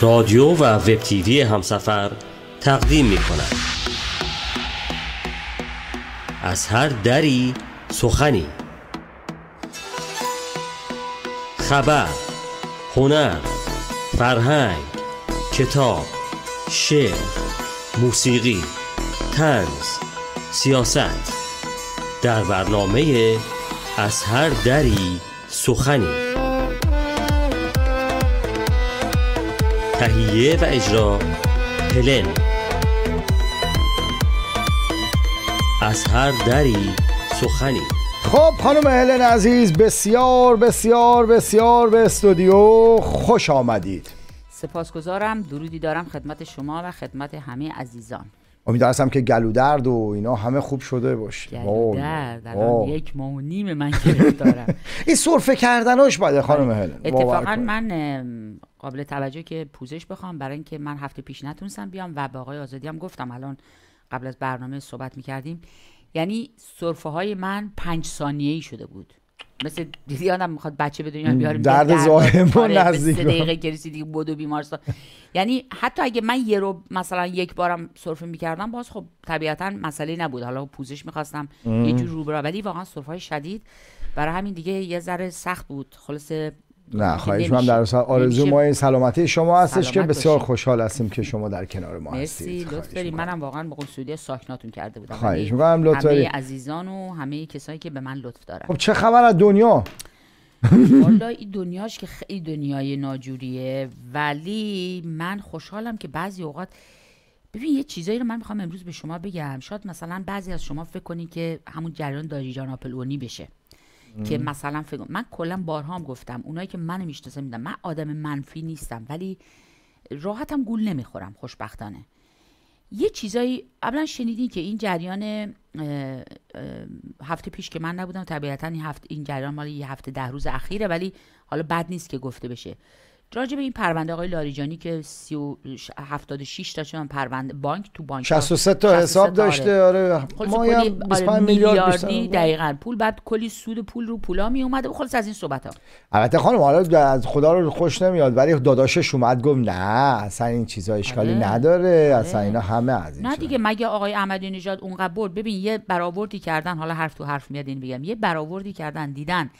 رادیو و وب تیوی همسفر تقدیم می کند. از هر دری سخنی خبر هنر فرهنگ کتاب شعر موسیقی تنز سیاست در برنامه از هر دری سخنی تهیه و اجرا هلن از هر دری سخنی خب خانم هلن عزیز بسیار بسیار بسیار به استودیو خوش آمدید سپاسگزارم درودی دارم خدمت شما و خدمت همه عزیزان امید که گلو درد و اینا همه خوب شده باشه گلو درد الان یک ماه و نیم من گرفتارم این سرفه کردناش بده خانم آره. هلن اتفاقا من قابل توجه که پوزش بخوام برای اینکه من هفته پیش نتونستم بیام و به آقای آزادی هم گفتم الان قبل از برنامه صحبت میکردیم یعنی سرفه های من پنج ثانیه ای شده بود مثل دیدی یادم میخواد بچه به دنیا بیاریم درد زایم و آره، نزدیک دقیقه کریسی دیگه و بیمارستان یعنی حتی اگه من یه رو مثلا یک بارم سرفه میکردم باز خب طبیعتا مسئله نبود حالا پوزش میخواستم یه جور رو ولی واقعا سرفه های شدید برای همین دیگه یه ذره سخت بود خلاصه نه خب، خواهش من در آرزو ما این سلامتی شما هستش که بسیار خوشحال هستیم که شما در کنار ما هستید مرسی لطف منم واقعا به قصودی ساکناتون کرده بودم خواهش یعنی می‌کنم لطف همه عزیزان و همه کسایی که به من لطف دارن خب چه خبر از دنیا والا این دنیاش که خیلی دنیای ناجوریه ولی من خوشحالم که بعضی اوقات ببین یه چیزایی رو من میخوام امروز به شما بگم شاید مثلا بعضی از شما فکر کنید که همون جریان جان آپلونی بشه که مثلا فکر من کلا بارها هم گفتم اونایی که منو میشناسه میدم من آدم منفی نیستم ولی راحتم گول نمیخورم خوشبختانه یه چیزایی قبلا شنیدی که این جریان هفته پیش که من نبودم طبیعتا این, هفته این جریان مال یه هفته ده روز اخیره ولی حالا بد نیست که گفته بشه راجع به این پرونده آقای لاریجانی که 76 تا چون پرونده بانک تو بانک 63 تا حساب آره. داشته آره خب، ما خب، هم 25 آره، میلیاردی پول بعد کلی سود پول رو پولا می اومده خلاص از این صحبت ها البته خانم حالا از خدا رو خوش نمیاد ولی داداشش اومد گفت نه اصلا این چیزا اشکالی آره. نداره اصلا اینا همه از این نه دیگه مگه آقای احمدی نژاد اونقدر برد ببین یه برآوردی کردن حالا حرف تو حرف میاد این بگم یه برآوردی کردن دیدن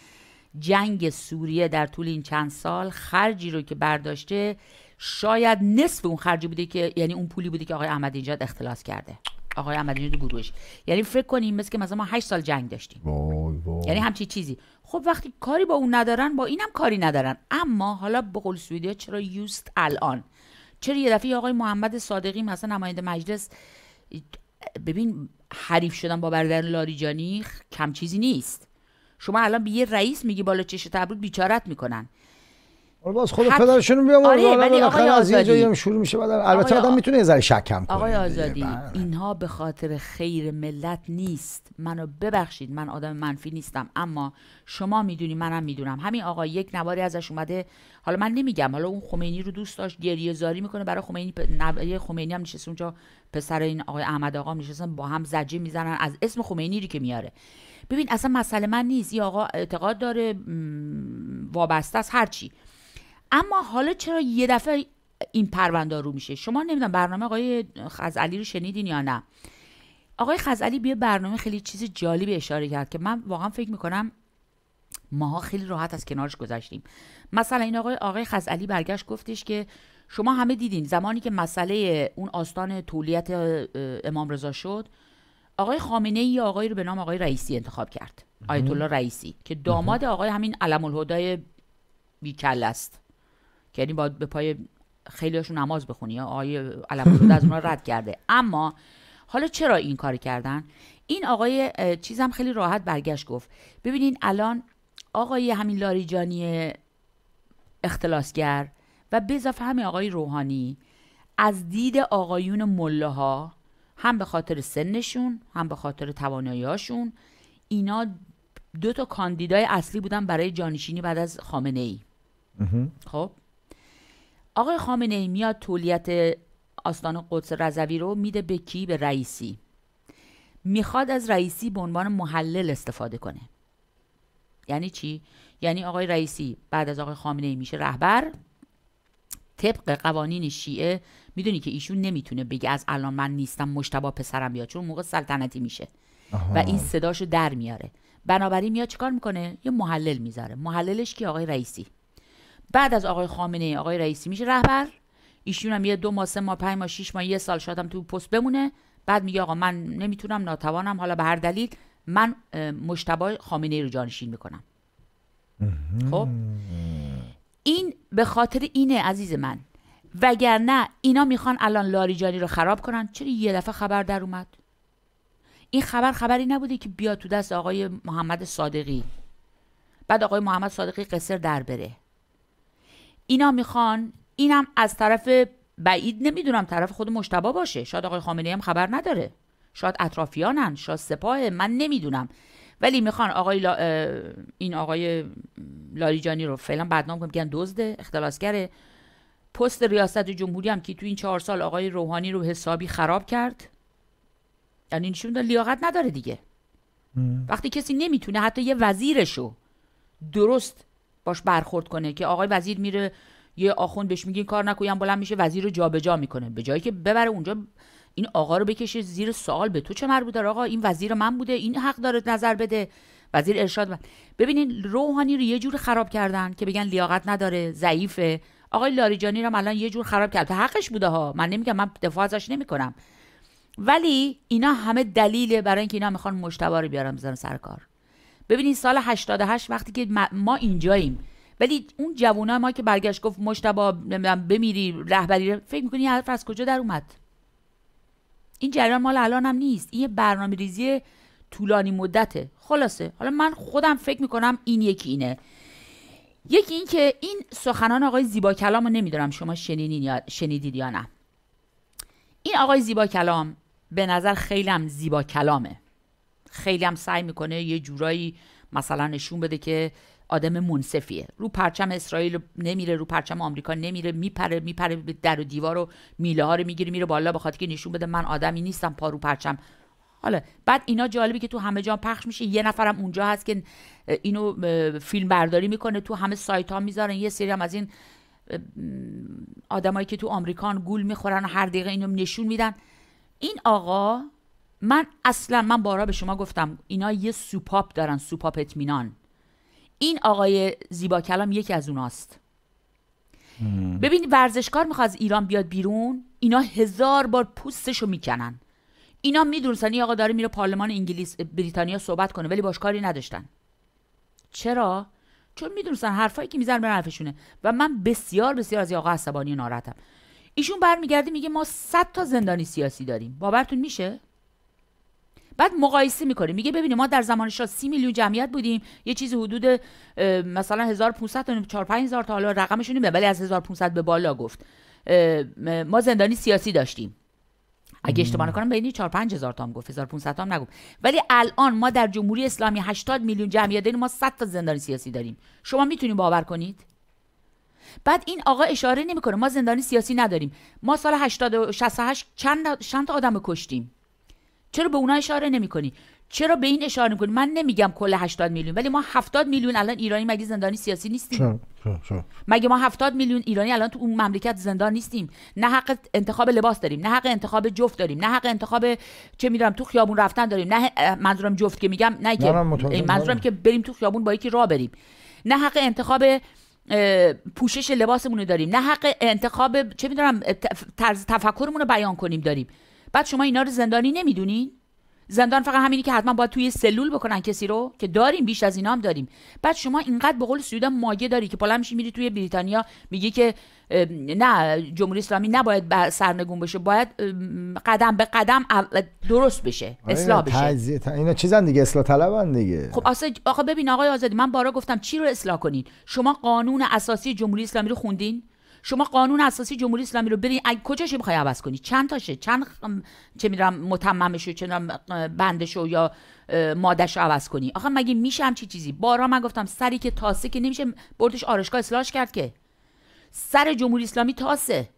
جنگ سوریه در طول این چند سال خرجی رو که برداشته شاید نصف اون خرجی بوده که یعنی اون پولی بوده که آقای اینجا اختلاس کرده آقای احمدینژاد گروهش یعنی فکر کنیم مثل که مثلا ما 8 سال جنگ داشتیم یعنی همچی چیزی خب وقتی کاری با اون ندارن با اینم کاری ندارن اما حالا به قول ها چرا یوست الان چرا یه دفعه آقای محمد صادقی مثلا نماینده مجلس ببین حریف شدن با برادر لاریجانی کم چیزی نیست شما الان به یه رئیس میگی بالا چش تبرود بیچارت میکنن باز خود پدرشون بیام آره ولی آقای آزادی هم شروع میشه بعد البته آدم میتونه یه شکم کنه آقای آزادی بله. اینها به خاطر خیر ملت نیست منو ببخشید من آدم منفی نیستم اما شما میدونی منم میدونم همین آقا یک نواری ازش اومده حالا من نمیگم حالا اون خمینی رو دوست داشت گریه زاری میکنه برای خمینی پ... خمینی هم نشسته اونجا پسر این آقای احمد آقا هم نشستن با هم میزنن از اسم خمینی رو که میاره ببین اصلا مسئله من نیست این آقا اعتقاد داره وابسته است هرچی اما حالا چرا یه دفعه این پرونده رو میشه شما نمیدونم برنامه آقای خزعلی رو شنیدین یا نه آقای خزعلی به برنامه خیلی چیز جالبی اشاره کرد که من واقعا فکر میکنم ماها خیلی راحت از کنارش گذشتیم مثلا این آقای آقای خزعلی برگشت گفتش که شما همه دیدین زمانی که مسئله اون آستان تولیت امام رضا شد آقای خامنه ای آقای رو به نام آقای رئیسی انتخاب کرد آیت الله رئیسی که داماد آقای همین علم الهدای بیکل است یعنی باید به پای خیلیشون نماز بخونی یا آیه علم از اونا رد کرده اما حالا چرا این کاری کردن این آقای چیزم خیلی راحت برگشت گفت ببینین الان آقای همین لاریجانی اختلاسگر و به همین آقای روحانی از دید آقایون مله ها هم به خاطر سنشون هم به خاطر تواناییاشون اینا دو تا کاندیدای اصلی بودن برای جانشینی بعد از خامنه ای خب آقای خامنه‌ای میاد تولیت آستان قدس رضوی رو میده به کی به رئیسی میخواد از رئیسی به عنوان محلل استفاده کنه یعنی چی یعنی آقای رئیسی بعد از آقای خامنه‌ای میشه رهبر طبق قوانین شیعه میدونی که ایشون نمیتونه بگه از الان من نیستم مشتبا پسرم بیاد چون موقع سلطنتی میشه و این صداشو در میاره بنابراین میاد چیکار میکنه یه محلل میذاره محللش کی آقای رئیسی بعد از آقای خامنه آقای رئیسی میشه رهبر ایشون هم یه دو ماه سه ماه پنج ماه شش ماه یه سال شادم تو پست بمونه بعد میگه آقا من نمیتونم ناتوانم حالا به هر دلیل من مشتبه خامنه ای رو جانشین میکنم خب این به خاطر اینه عزیز من وگرنه اینا میخوان الان لاریجانی رو خراب کنن چرا یه دفعه خبر در اومد این خبر خبری نبوده که بیا تو دست آقای محمد صادقی بعد آقای محمد صادقی قصر در بره اینا میخوان اینم از طرف بعید نمیدونم طرف خود مشتبا باشه شاید آقای خامنه هم خبر نداره شاید اطرافیانن شاید سپاه من نمیدونم ولی میخوان آقای این آقای لاریجانی رو فعلا بدنام کنم میگن دزده اختلاسگره پست ریاست جمهوری هم که تو این چهار سال آقای روحانی رو حسابی خراب کرد یعنی نشون لیاقت نداره دیگه وقتی کسی نمیتونه حتی یه وزیرشو درست باش برخورد کنه که آقای وزیر میره یه آخوند بهش میگه کار نکویم بلند میشه وزیر رو جابجا میکنه به جایی که ببره اونجا این آقا رو بکشه زیر سوال به تو چه مربوط داره آقا این وزیر من بوده این حق داره نظر بده وزیر ارشاد من ببینین روحانی رو یه جور خراب کردن که بگن لیاقت نداره ضعیفه آقای لاریجانی رو الان یه جور خراب کرد حقش بوده ها من نمیگم من دفاع ازش نمیکنم ولی اینا همه دلیل برای اینکه اینا میخوان مشتبه رو بیارن بزنن سر کار ببینید سال 88 وقتی که ما اینجاییم ولی اون جوون ما که برگشت گفت مشتبه بمیری رهبری فکر میکنی این حرف از کجا در اومد این جریان مال الان هم نیست این یه برنامه ریزی طولانی مدته خلاصه حالا من خودم فکر میکنم این یکی اینه یکی این که این سخنان آقای زیبا کلام رو نمیدونم شما شنیدید یا نه این آقای زیبا کلام به نظر خیلی هم زیبا کلامه خیلی هم سعی میکنه یه جورایی مثلا نشون بده که آدم منصفیه رو پرچم اسرائیل نمیره رو پرچم آمریکا نمیره میپره میپره در و دیوار و میله ها رو میگیره میره بالا به خاطر که نشون بده من آدمی نیستم پا رو پرچم حالا بعد اینا جالبی که تو همه جا پخش میشه یه نفرم اونجا هست که اینو فیلم برداری میکنه تو همه سایت ها میذارن یه سری هم از این آدمایی که تو آمریکان گول میخورن و هر دقیقه اینو نشون میدن این آقا من اصلا من بارها به شما گفتم اینا یه سوپاپ دارن سوپاپ اطمینان این آقای زیبا کلام یکی از اوناست ببین ورزشکار میخواد از ایران بیاد بیرون اینا هزار بار پوستشو میکنن اینا میدونستن این آقا داره میره پارلمان انگلیس بریتانیا صحبت کنه ولی باش کاری نداشتن چرا چون میدونستن حرفایی که میزنن به حرفشونه و من بسیار بسیار از آقا عصبانی ناراحتم ایشون برمیگرده میگه ما 100 تا زندانی سیاسی داریم باورتون میشه بعد مقایسه میکنه میگه ببینید ما در زمان شاه 30 میلیون جمعیت بودیم یه چیز حدود مثلا 1500 تا 4500 تا حالا رقمش ولی از 1500 به بالا گفت ما زندانی سیاسی داشتیم اگه اشتباه نکنم بین 4 5000 تا هم گفت 1500 تا هم نگفت ولی الان ما در جمهوری اسلامی 80 میلیون جمعیت داریم ما 100 تا زندانی سیاسی داریم شما میتونید باور کنید بعد این آقا اشاره نمیکنه ما زندانی سیاسی نداریم ما سال 80 چند چند تا آدم کشتیم چرا به اونها اشاره نمیکنی چرا به این اشاره میکنی من نمیگم کل 80 میلیون ولی ما 70 میلیون الان ایرانی مگه زندانی سیاسی نیستیم شو، شو، شو. مگه ما 70 میلیون ایرانی الان تو اون مملکت زندان نیستیم نه حق انتخاب لباس داریم نه حق انتخاب جفت داریم نه حق انتخاب چه میدونم تو خیابون رفتن داریم نه منظورم جفت که میگم نه که منظورم که بریم تو خیابون با یکی راه بریم نه حق انتخاب پوشش لباسمون رو داریم نه حق انتخاب چه میدونم طرز تفکرمون رو بیان کنیم داریم بعد شما اینا رو زندانی نمیدونین زندان فقط همینی که حتما باید توی سلول بکنن کسی رو که داریم بیش از اینا هم داریم بعد شما اینقدر به قول سویدا ماگه داری که پلا میشی میری توی بریتانیا میگی که نه جمهوری اسلامی نباید سرنگون بشه باید قدم به قدم درست بشه آره، اصلاح بشه اینا چیزن دیگه اصلاح طلبن دیگه خب آخه ببین آقای آزادی من بارا گفتم چی رو اصلاح کنین شما قانون اساسی جمهوری اسلامی رو خوندین شما قانون اساسی جمهوری اسلامی رو برین اگه کجاش میخوای عوض کنی چند تاشه چند چه میرم متممش و چه بندش و یا مادش رو عوض کنی آخه مگه میشه همچی چیزی بارا من گفتم سری که تاسه که نمیشه بردش آرشگاه اصلاحش کرد که سر جمهوری اسلامی تاسه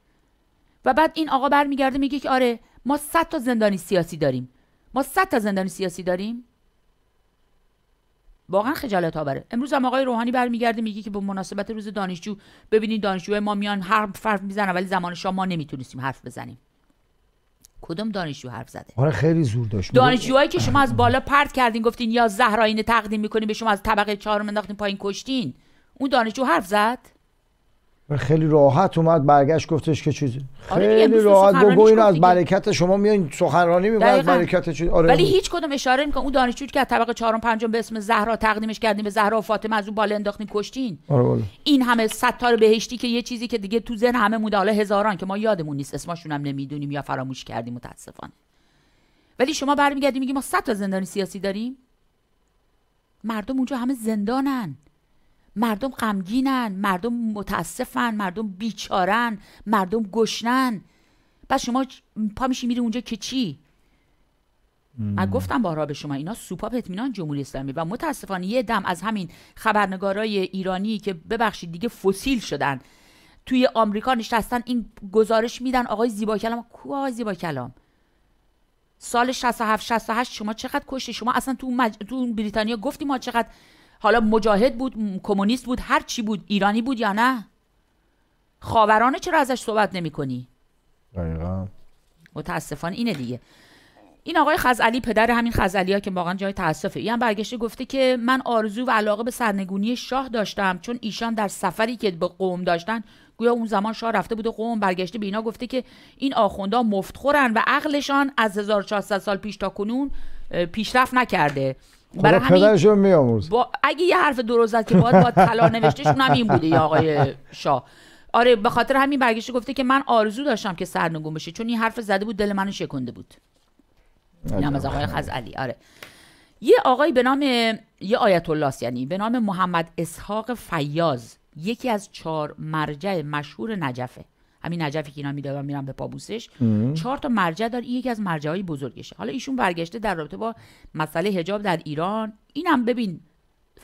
و بعد این آقا برمیگرده میگه که آره ما 100 تا زندانی سیاسی داریم ما 100 تا زندانی سیاسی داریم واقعا خجالت آوره امروز هم آقای روحانی برمیگرده میگه که به مناسبت روز دانشجو ببینید دانشجو ما میان حرف حرف میزنن ولی زمان شما ما نمیتونستیم حرف بزنیم کدوم دانشجو حرف زده آره خیلی زور داشت دانشجوهایی که شما از بالا پرت کردین گفتین یا زهراینه تقدیم میکنین به شما از طبقه چهارم انداختین پایین کشتین اون دانشجو حرف زد خیلی راحت اومد برگشت گفتش که چیزی آره خیلی راحت بگو اینو از برکت شما میان سخنرانی میگه از برکت آره ولی آره. هیچ کدوم اشاره نمیکنه اون دانشجو که از طبقه چهارم پنجم به اسم زهرا تقدیمش کردیم به زهرا و فاطمه از اون بالا انداختین کشتین آره،, آره این همه ستار بهشتی که یه چیزی که دیگه تو ذهن همه مونده هزاران که ما یادمون نیست اسمشون هم نمیدونیم یا فراموش کردیم متاسفانه ولی شما برمیگردی میگی ما 100 تا زندانی سیاسی داریم مردم اونجا همه زندانن مردم غمگینن مردم متاسفن مردم بیچارن مردم گشنن بعد شما پا میشی میری اونجا که چی من گفتم بارها به شما اینا سوپاپ اطمینان جمهوری اسلامی و متاسفانه یه دم از همین خبرنگارای ایرانی که ببخشید دیگه فسیل شدن توی آمریکا نشستن این گزارش میدن آقای زیبا کلام کو آقای زیبا کلام سال 67 68 شما چقدر کشته شما اصلا تو, مج... تو بریتانیا گفتی ما چقدر حالا مجاهد بود کمونیست بود هر چی بود ایرانی بود یا نه خاورانه چرا ازش صحبت نمی کنی دقیقا متاسفانه اینه دیگه این آقای خزعلی پدر همین خزعلی ها که واقعا جای تاسفه این هم برگشته گفته که من آرزو و علاقه به سرنگونی شاه داشتم چون ایشان در سفری که به قوم داشتن گویا اون زمان شاه رفته بوده قوم برگشته به اینا گفته که این آخوندا مفتخورن و عقلشان از 1400 سال پیش تا کنون پیشرفت نکرده خب، برای همین میاموز با اگه یه حرف درست زد که باید با طلا نوشتهشون هم این بوده آقای شاه آره به خاطر همین برگشته گفته که من آرزو داشتم که سرنگون بشه چون این حرف زده بود دل منو شکنده بود هم از آقای خزعلی آره یه آقای به نام یه آیت الله یعنی به نام محمد اسحاق فیاض یکی از چهار مرجع مشهور نجفه همین نجفی که اینا میدادن میرم به پابوسش چهار تا مرجع این یکی از مرجعهای بزرگشه حالا ایشون برگشته در رابطه با مسئله حجاب در ایران اینم ببین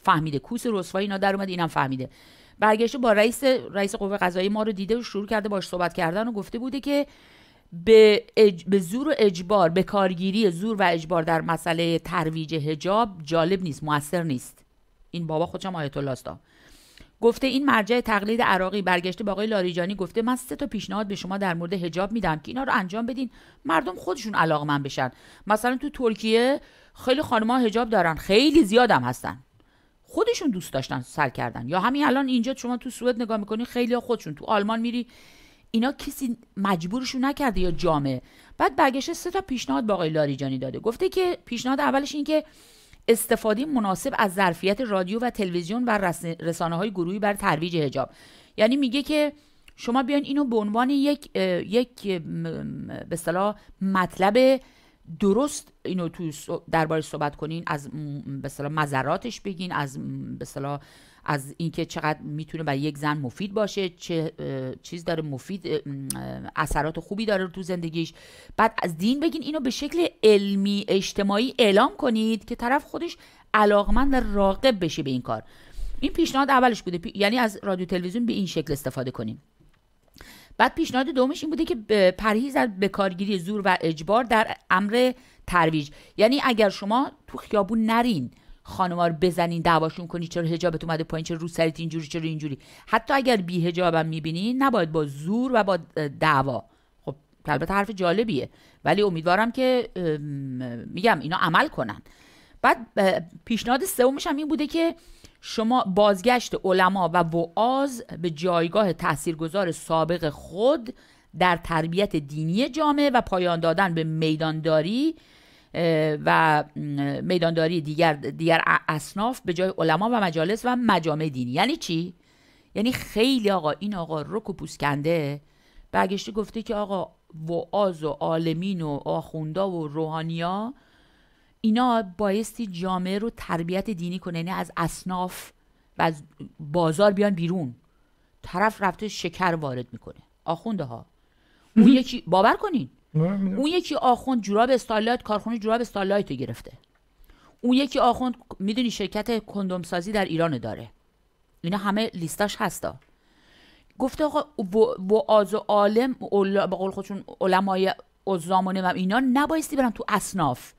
فهمیده کوس رسوایی اینا در اومد اینم فهمیده برگشته با رئیس رئیس قوه قضایی ما رو دیده و شروع کرده باش صحبت کردن و گفته بوده که به, به زور و اجبار به کارگیری زور و اجبار در مسئله ترویج حجاب جالب نیست موثر نیست این بابا خودشم آیت الله گفته این مرجع تقلید عراقی برگشته با آقای لاریجانی گفته من سه تا پیشنهاد به شما در مورد حجاب میدم که اینا رو انجام بدین مردم خودشون علاقمند بشن مثلا تو ترکیه خیلی خانمها حجاب دارن خیلی زیادم هستن خودشون دوست داشتن سر کردن یا همین الان اینجا شما تو سوئد نگاه میکنی خیلی خودشون تو آلمان میری اینا کسی مجبورشون نکرده یا جامعه بعد برگشته سه تا پیشنهاد با آقای لاریجانی داده گفته که پیشنهاد اولش این که استفاده مناسب از ظرفیت رادیو و تلویزیون و رسانه های گروهی بر ترویج هجاب یعنی میگه که شما بیان اینو به عنوان یک یک به اصطلاح مطلب درست اینو تو درباره صحبت کنین از به مذراتش بگین از به از اینکه چقدر میتونه برای یک زن مفید باشه چه چیز داره مفید اثرات خوبی داره تو زندگیش بعد از دین بگین اینو به شکل علمی اجتماعی اعلام کنید که طرف خودش علاقمند و راقب بشه به این کار این پیشنهاد اولش بوده پی... یعنی از رادیو تلویزیون به این شکل استفاده کنیم بعد پیشنهاد دومش این بوده که پرهیز از بکارگیری زور و اجبار در امر ترویج یعنی اگر شما تو خیابون نرین خانوما رو بزنین دعواشون کنی چرا حجابت اومده پایین چرا رو اینجوری چرا اینجوری حتی اگر بی حجابم میبینین نباید با زور و با دعوا خب البته حرف جالبیه ولی امیدوارم که میگم اینا عمل کنن بعد پیشنهاد سومش هم این بوده که شما بازگشت علما و وعاز به جایگاه تاثیرگذار سابق خود در تربیت دینی جامعه و پایان دادن به میدانداری و میدانداری دیگر دیگر اصناف به جای علما و مجالس و مجامع دینی یعنی چی یعنی خیلی آقا این آقا رک و پوسکنده برگشته گفته که آقا وعاز و عالمین و آخوندا و روحانیا اینا بایستی جامعه رو تربیت دینی کنه یعنی از اصناف و از بازار بیان بیرون طرف رفته شکر وارد میکنه آخونده ها اون یکی باور کنین اون یکی آخوند جوراب استالایت کارخونه جوراب استالایت رو گرفته اون یکی آخوند میدونی شرکت کندومسازی سازی در ایران داره اینا همه لیستاش هستا گفته آقا با آز و عالم به قول خودشون علمای زمانه و اینا نبایستی برن تو اصناف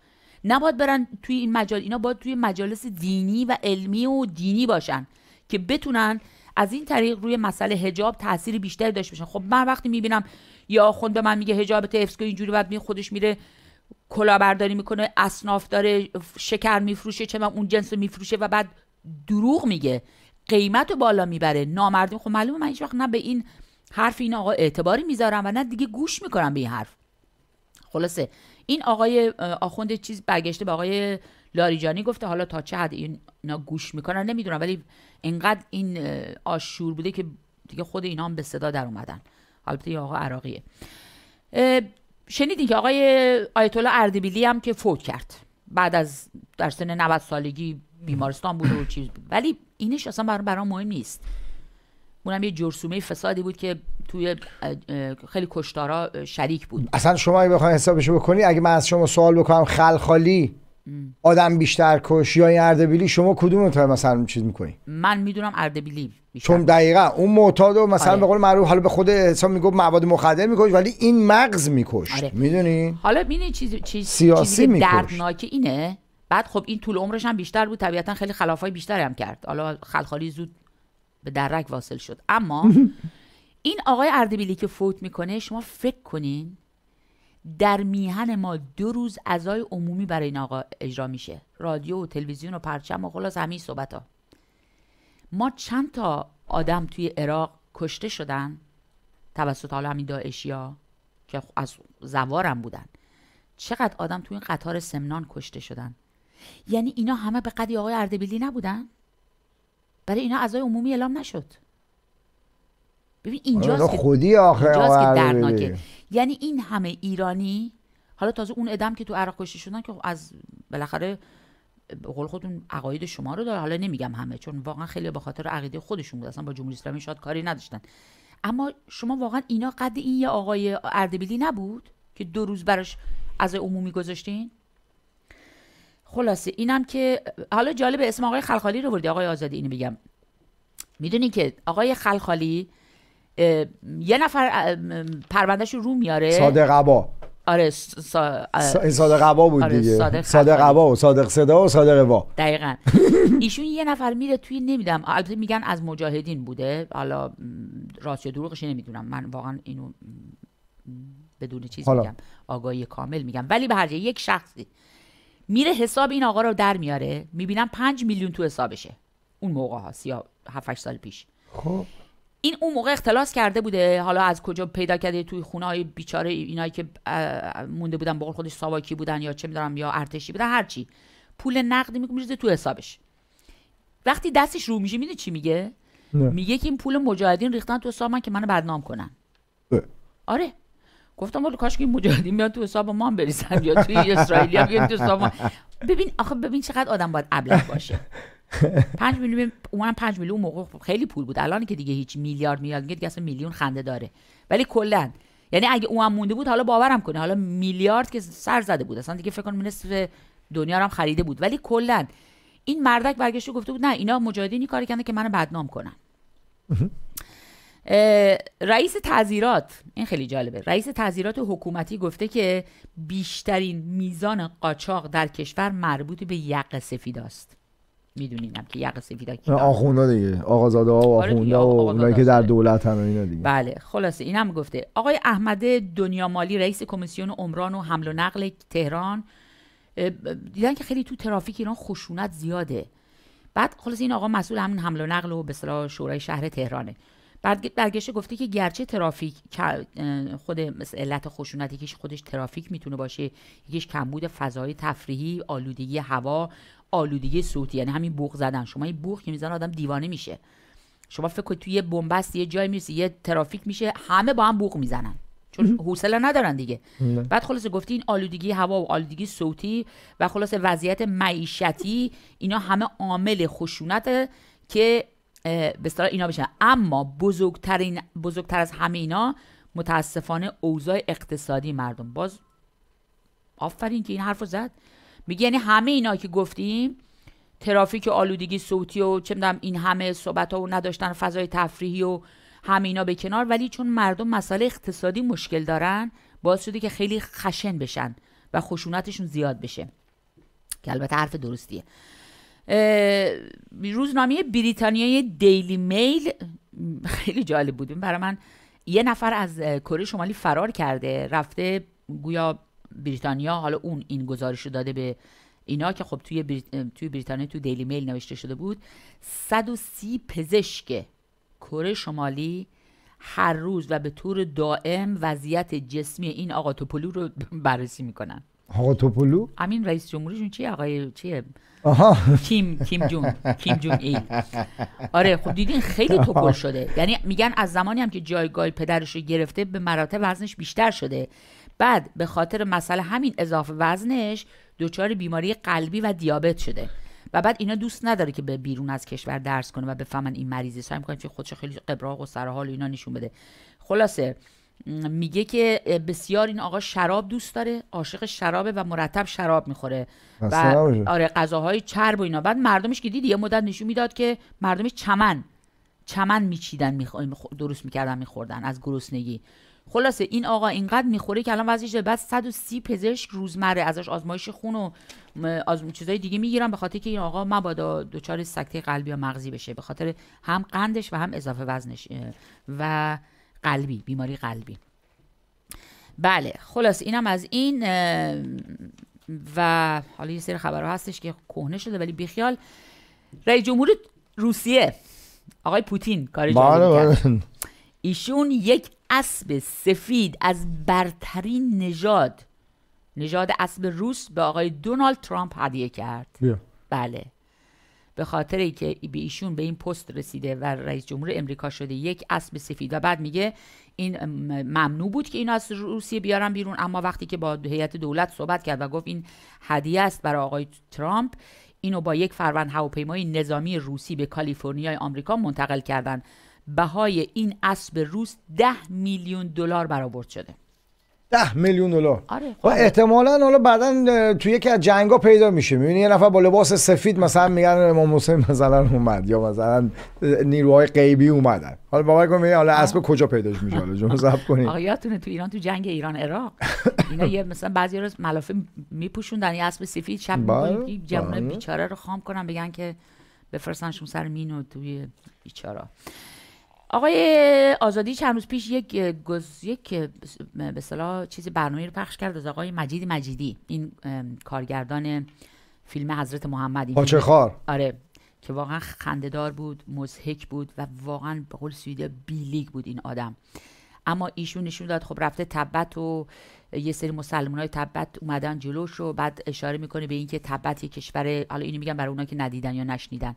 نباید برن توی این مجال اینا باید توی مجالس دینی و علمی و دینی باشن که بتونن از این طریق روی مسئله حجاب تاثیر بیشتری داشته باشن خب من وقتی میبینم یا آخوند به من میگه حجابت حفظ اینجوری بعد می خودش میره کلاهبرداری میکنه اسناف داره شکر میفروشه چه من اون جنس میفروشه و بعد دروغ میگه قیمت بالا میبره نامردم خب معلومه من هیچ وقت نه به این حرف این آقا اعتباری میذارم و نه دیگه گوش میکنم به این حرف خلاصه این آقای آخوند چیز برگشته به آقای لاریجانی گفته حالا تا چه حد اینا گوش میکنن نمیدونم ولی انقدر این آشور بوده که دیگه خود اینا هم به صدا در اومدن البته آقا عراقیه شنیدین که آقای آیت الله اردبیلی هم که فوت کرد بعد از در سن 90 سالگی بیمارستان بود و چیز بود ولی اینش اصلا برام برام مهم نیست اونم یه جرسومه فسادی بود که توی خیلی کشتارا شریک بود اصلا شما اگه بخواید حسابشو بکنی اگه من از شما سوال بکنم خلخالی آدم بیشتر کش یا این اردبیلی شما کدوم رو مثلا چیز میکنی من میدونم اردبیلی بیشتر. چون دقیقا اون معتاد و مثلا آره. به قول معروف حالا به خود حساب میگفت مواد مخدر میکش ولی این مغز میکش آره. میدونی حالا بینی چیز چیز سیاسی چیزی اینه بعد خب این طول عمرش هم بیشتر بود طبیعتا خیلی خلافای بیشتر هم کرد حالا خلخالی زود به درک واصل شد اما این آقای اردبیلی که فوت میکنه شما فکر کنین در میهن ما دو روز ازای عمومی برای این آقا اجرا میشه رادیو و تلویزیون و پرچم و خلاص همین صحبت ها ما چند تا آدم توی عراق کشته شدن توسط حالا همین ها که از زوارم بودن چقدر آدم توی این قطار سمنان کشته شدن یعنی اینا همه به قدی آقای اردبیلی نبودن برای اینا اعضای عمومی اعلام نشد ببین اینجاست آره، خودی آخه یعنی این همه ایرانی حالا تازه اون ادم که تو عراق کشته شدن که از بالاخره به قول خودون عقاید شما رو داره حالا نمیگم همه چون واقعا خیلی به خاطر عقیده خودشون بود اصلا با جمهوری اسلامی شاید کاری نداشتن اما شما واقعا اینا قد این یه آقای اردبیلی نبود که دو روز براش از عمومی گذاشتین خلاصه اینم که حالا جالب اسم آقای خلخالی رو بردی آقای آزادی اینو بگم میدونی که آقای خلخالی یه نفر پروندهش رو میاره صادق عبا آره سا... صادق عبا بود آره دیگه صادق, و صادق صدا و صادق وا دقیقا ایشون یه نفر میره توی نمیدم البته میگن از مجاهدین بوده حالا راست یا دروغش نمیدونم من واقعا اینو بدون چیز میگم آگاهی کامل میگم ولی به هر یک شخصی میره حساب این آقا رو در میاره میبینم پنج میلیون تو حسابشه اون موقع ها سیا هفت سال پیش خب این اون موقع اختلاس کرده بوده حالا از کجا پیدا کرده توی خونه های بیچاره اینایی که مونده بودن با خودش ساواکی بودن یا چه میدارم یا ارتشی بودن هرچی پول نقدی میریزه تو حسابش وقتی دستش رو میشه میده چی میگه میگه که این پول مجاهدین ریختن تو حساب من که منو بدنام کنن آره گفتم ولی کاش که این مجاهدین بیان تو حساب ما هم یا توی اسرائیل بیان تو حساب ما ببین آخه ببین چقدر آدم باید باشه 5 میلیون اونم 5 میلیون موقع خیلی پول بود الان که دیگه هیچ میلیارد میلیارد دیگه, اصلا میلیون خنده داره ولی کلا یعنی اگه اونم مونده بود حالا باورم کنه حالا میلیارد که سر زده بود اصلا دیگه فکر کنم نصف دنیا رو هم خریده بود ولی کلا این مردک برگشت گفته بود نه اینا مجاهدینی کاری کردن که منو بدنام کنن رئیس تذیرات این خیلی جالبه رئیس تذیرات حکومتی گفته که بیشترین میزان قاچاق در کشور مربوط به یقه سفید است میدونینم که یق سفید کی آخوندا دیگه آقازاده ها و آره آخوندا و اونایی که در دولت هم اینا دیگه بله خلاصه اینم گفته آقای احمد دنیا مالی رئیس کمیسیون عمران و حمل و نقل تهران دیدن که خیلی تو ترافیک ایران خشونت زیاده بعد خلاص این آقا مسئول همین حمل و نقل و به شورای شهر تهرانه بعد برگشته گفته که گرچه ترافیک خود علت خشونت خودش ترافیک میتونه باشه یکیش کمبود فضای تفریحی آلودگی هوا آلودگی صوتی یعنی همین بوق زدن شما این بوخ که میزنه آدم دیوانه میشه شما فکر کنید توی یه بنبست یه جای میرسی یه ترافیک میشه همه با هم بوق میزنن چون حوصله ندارن دیگه بعد خلاصه گفتی این آلودگی هوا و آلودگی صوتی و خلاصه وضعیت معیشتی اینا همه عامل خشونت که به اصطلاح اینا بشن اما بزرگترین بزرگتر از همه اینا متاسفانه اوضاع اقتصادی مردم باز آفرین که این حرف رو زد میگه یعنی همه اینا که گفتیم ترافیک و آلودگی صوتی و چه میدونم این همه صحبت ها و نداشتن فضای تفریحی و همه اینا به کنار ولی چون مردم مسائل اقتصادی مشکل دارن باعث شده که خیلی خشن بشن و خشونتشون زیاد بشه که البته حرف درستیه روزنامه بریتانیای دیلی میل خیلی جالب بود برای من یه نفر از کره شمالی فرار کرده رفته گویا بریتانیا حالا اون این گزارش رو داده به اینا که خب توی, توی بریتانیا توی دیلی میل نوشته شده بود 130 پزشک کره شمالی هر روز و به طور دائم وضعیت جسمی این آقا توپولو رو بررسی میکنن آقا توپلو؟ امین رئیس جمهوریشون چیه آقای چیه آها. کیم کیم جون کیم جون ای آره خب دیدین خیلی توپل شده یعنی میگن از زمانی هم که جایگاه پدرش رو گرفته به مراتب وزنش بیشتر شده بعد به خاطر مسئله همین اضافه وزنش دچار بیماری قلبی و دیابت شده و بعد اینا دوست نداره که به بیرون از کشور درس کنه و بفهمن این مریضه سعی میکنه که خودش خیلی قبراق و سر و اینا نشون بده خلاصه میگه که بسیار این آقا شراب دوست داره عاشق شرابه و مرتب شراب میخوره و آره غذاهای چرب و اینا بعد مردمش که دیدی یه مدت نشون میداد که مردمش چمن چمن میچیدن می درست میکردن میخوردن از گرسنگی خلاصه این آقا اینقدر میخوره که الان وضعیش بعد 130 پزشک روزمره ازش آزمایش خون و از چیزای دیگه میگیرن به خاطر که این آقا مبادا دچار سکته قلبی یا مغزی بشه به خاطر هم قندش و هم اضافه وزنش و قلبی بیماری قلبی بله خلاص اینم از این و حالا یه سری خبرها هستش که کهنه شده ولی بیخیال رئیس جمهور روسیه آقای پوتین کار بله، بله. ایشون یک اسب سفید از برترین نژاد نژاد اسب روس به آقای دونالد ترامپ هدیه کرد بله به خاطر ای که به ایشون به این پست رسیده و رئیس جمهور امریکا شده یک اسب سفید و بعد میگه این ممنوع بود که اینو از روسیه بیارن بیرون اما وقتی که با هیئت دولت صحبت کرد و گفت این هدیه است برای آقای ترامپ اینو با یک فروند هواپیمای نظامی روسی به کالیفرنیای آمریکا منتقل کردن بهای این اسب روس ده میلیون دلار برآورد شده ده میلیون دلار آره خب احتمالا حالا بعدا توی یکی از جنگا پیدا میشه میبینی یه نفر با لباس سفید مثلا میگن امام حسین مثلا اومد یا مثلا نیروهای غیبی اومدن حالا باور گفتم حالا اسب کجا پیداش میشه حالا جون زب کنید آقا یادتونه تو ایران تو جنگ ایران عراق اینا یه مثلا بعضی روز ملافه میپوشوندن یه اسب سفید شب بله، جوونه بله. بیچاره رو خام کنن بگن که بفرستنشون سر مینو توی بیچاره آقای آزادی چند روز پیش یک گز یک به اصطلاح چیزی برنامه رو پخش کرد از آقای مجید مجیدی این کارگردان فیلم حضرت محمد خار آره که واقعا خندهدار بود مزهک بود و واقعا به قول سویده بیلیگ بود این آدم اما ایشون نشون داد خب رفته تبت و یه سری مسلمان های تبت اومدن جلوش و بعد اشاره میکنه به اینکه تبت یه کشور حالا اینو میگم برای اونا که ندیدن یا نشنیدن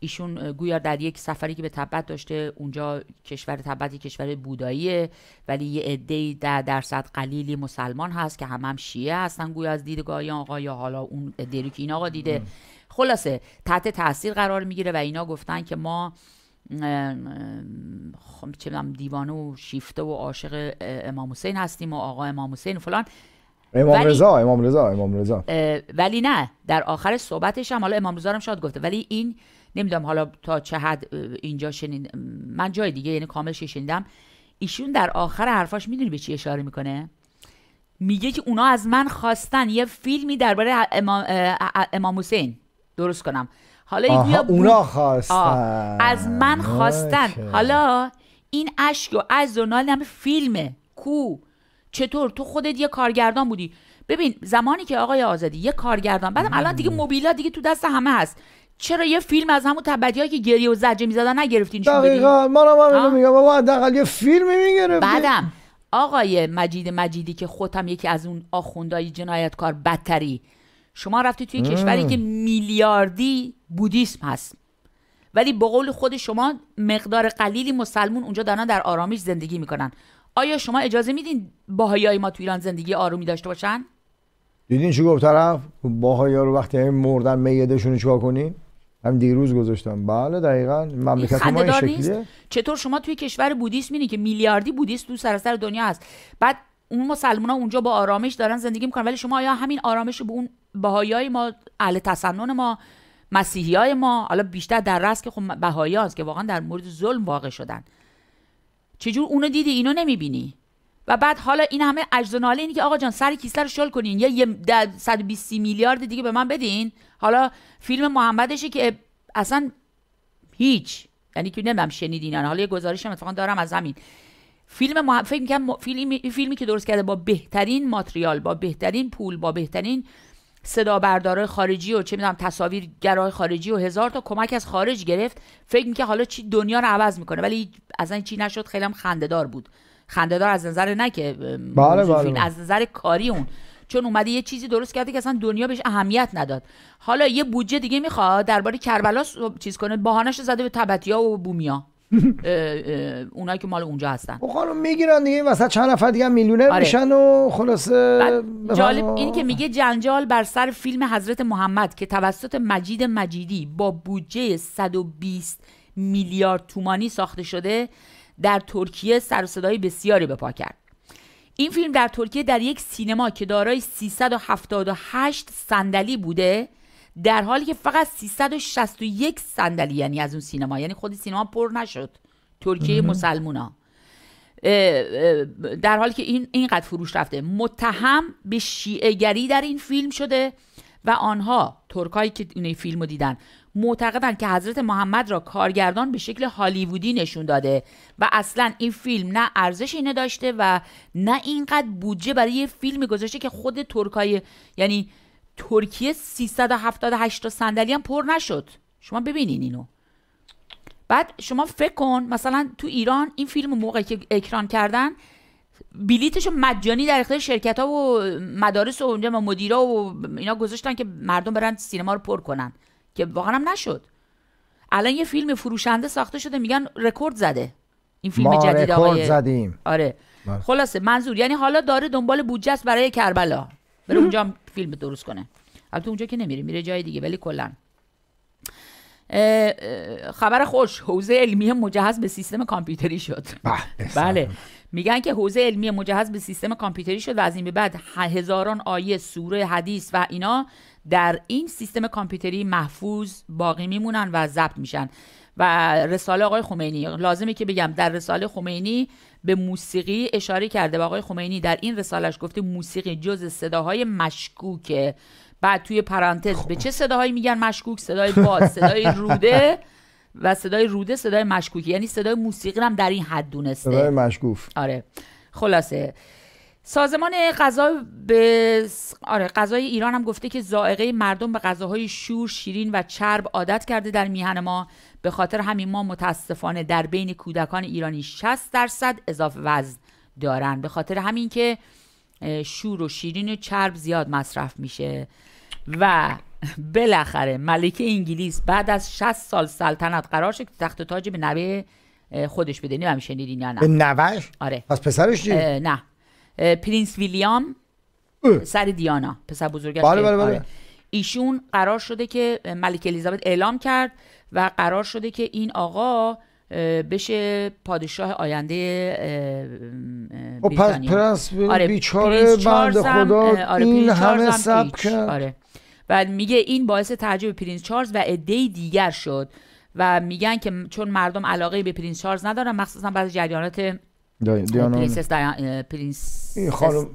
ایشون گویا در یک سفری که به تبت داشته اونجا کشور تبتی کشور بوداییه ولی یه عده در درصد قلیلی مسلمان هست که هم هم شیعه هستن گویا از دیدگاه آقا یا حالا اون عده‌ای که این آقا دیده خلاصه تحت تاثیر قرار میگیره و اینا گفتن که ما خب چه دیوانه و شیفته و عاشق امام حسین هستیم و آقا امام حسین و فلان امام رضا امام رضا امام رضا ولی نه در آخر صحبتش هم حالا امام رضا هم شاد گفته ولی این نمیدونم حالا تا چه حد اینجا شنید من جای دیگه یعنی کاملش شنیدم ایشون در آخر حرفاش میدونی به چی اشاره میکنه میگه که اونا از من خواستن یه فیلمی درباره امام, امام حسین درست کنم حالا آها، اونا خواستن از من خواستن حالا این عشق و از و فیلمه کو چطور تو خودت یه کارگردان بودی ببین زمانی که آقای آزادی یه کارگردان بعدم الان دیگه موبیلا دیگه تو دست همه هست چرا یه فیلم از همون تبدیایی که گریه و زجه میزدن نگرفتین نشون دقیقاً منم همینو میگم بابا دقیقا یه فیلم میگرفتی بعدم آقای مجید مجیدی که خودم یکی از اون آخوندهای جنایتکار بدتری شما رفتی توی کشوری که میلیاردی بودیسم هست ولی به قول خود شما مقدار قلیلی مسلمون اونجا دارن در آرامش زندگی میکنن آیا شما اجازه میدین باهایی ما تو ایران زندگی آرومی داشته باشن دیدین چی گفت طرف باهایی رو وقتی مردن چیکار کنین؟ همین دیروز گذاشتم بله دقیقا مملکت ما این شکلیه چطور شما توی کشور بودیست میبینی که میلیاردی بودیست تو سراسر دنیا هست بعد اون مسلمان ها اونجا با آرامش دارن زندگی میکنن ولی شما آیا همین آرامش رو به اون بهایی ما اهل تسنن ما مسیحی های ما حالا بیشتر در رست که خب بهایی که واقعا در مورد ظلم واقع شدن چجور اونو دیدی اینو نمیبینی و بعد حالا این همه اجز اینه که آقا جان سر کیسه رو شل کنین یا یه 120 میلیارد دیگه به من بدین حالا فیلم محمدشه که اصلا هیچ یعنی که نمیدونم شنیدین حالا یه گزارش اتفاقا دارم از همین فیلم فکر میکنم فیلمی... فیلمی که درست کرده با بهترین ماتریال با بهترین پول با بهترین صدا بردارای خارجی و چه میدونم تصاویر گرای خارجی و هزار تا کمک از خارج گرفت فکر که حالا چی دنیا رو عوض میکنه ولی اصلا چی نشد خیلی هم دار بود دار از نظر نه که بله، بله، بله. از نظر کاری اون چون اومده یه چیزی درست کرده که اصلا دنیا بهش اهمیت نداد حالا یه بودجه دیگه میخواد درباره کربلا چیز کنه بهانش زده به تبتیا و بومیا اونایی که مال اونجا هستن خب خانم میگیرن دیگه وسط چند نفر دیگه میلیونر آره. میشن و خلاصه جالب این که میگه جنجال بر سر فیلم حضرت محمد که توسط مجید مجیدی با بودجه 120 میلیارد تومانی ساخته شده در ترکیه سر صدای بسیاری به پا کرد این فیلم در ترکیه در یک سینما که دارای 378 صندلی بوده در حالی که فقط 361 صندلی یعنی از اون سینما یعنی خود سینما پر نشد ترکیه مسلمونا در حالی که این اینقدر فروش رفته متهم به گری در این فیلم شده و آنها ترکایی که این فیلم رو دیدن معتقدن که حضرت محمد را کارگردان به شکل هالیوودی نشون داده و اصلا این فیلم نه ارزشی نداشته و نه اینقدر بودجه برای یه فیلم گذاشته که خود ترکای یعنی ترکیه 378 تا صندلی هم پر نشد شما ببینین اینو بعد شما فکر کن مثلا تو ایران این فیلم موقعی که اکران کردن بلیتشو مجانی در اختیار شرکت ها و مدارس و اونجا مدیرا و اینا گذاشتن که مردم برن سینما رو پر کنن که واقعا هم نشد الان یه فیلم فروشنده ساخته شده میگن رکورد زده این فیلم ما جدید رکورد زدیم آره بله. خلاصه منظور یعنی حالا داره دنبال بودجه است برای کربلا بره اونجا فیلم درست کنه البته اونجا که نمیره میره جای دیگه ولی کلا خبر خوش حوزه علمی مجهز به سیستم کامپیوتری شد بله،, بله میگن که حوزه علمی مجهز به سیستم کامپیوتری شد و از این به بعد هزاران آیه سوره حدیث و اینا در این سیستم کامپیوتری محفوظ باقی میمونن و ضبط میشن و رساله آقای خمینی لازمه که بگم در رساله خمینی به موسیقی اشاره کرده و آقای خمینی در این رسالش گفته موسیقی جز صداهای مشکوکه بعد توی پرانتز به چه صداهایی میگن مشکوک صدای باز صدای روده و صدای روده صدای مشکوکی یعنی صدای موسیقی هم در این حد دونسته صدای مشکوف آره خلاصه سازمان غذا به آره غذای ایران هم گفته که زائقه مردم به غذاهای شور، شیرین و چرب عادت کرده در میهن ما به خاطر همین ما متاسفانه در بین کودکان ایرانی 60 درصد اضافه وزن دارن به خاطر همین که شور و شیرین و چرب زیاد مصرف میشه و بالاخره ملکه انگلیس بعد از 60 سال سلطنت قرار شد که تخت تاج به نوه خودش بده نمیدونم شنیدین یا نه به نوه آره پس پسرش نه پرینس ویلیام سر دیانا پسر بزرگش بله بله, بله. آره. ایشون قرار شده که ملکه الیزابت اعلام کرد و قرار شده که این آقا بشه پادشاه آینده خب، بریتانیا پرنس آره بیچاره بند خدا آره این همه سب کرد آره. و میگه این باعث تعجب پرینس چارلز و عده دیگر شد و میگن که چون مردم علاقه به پرینس چارلز ندارن مخصوصا بعد جریانات خب، دیانا پرنسس دیان پرنسس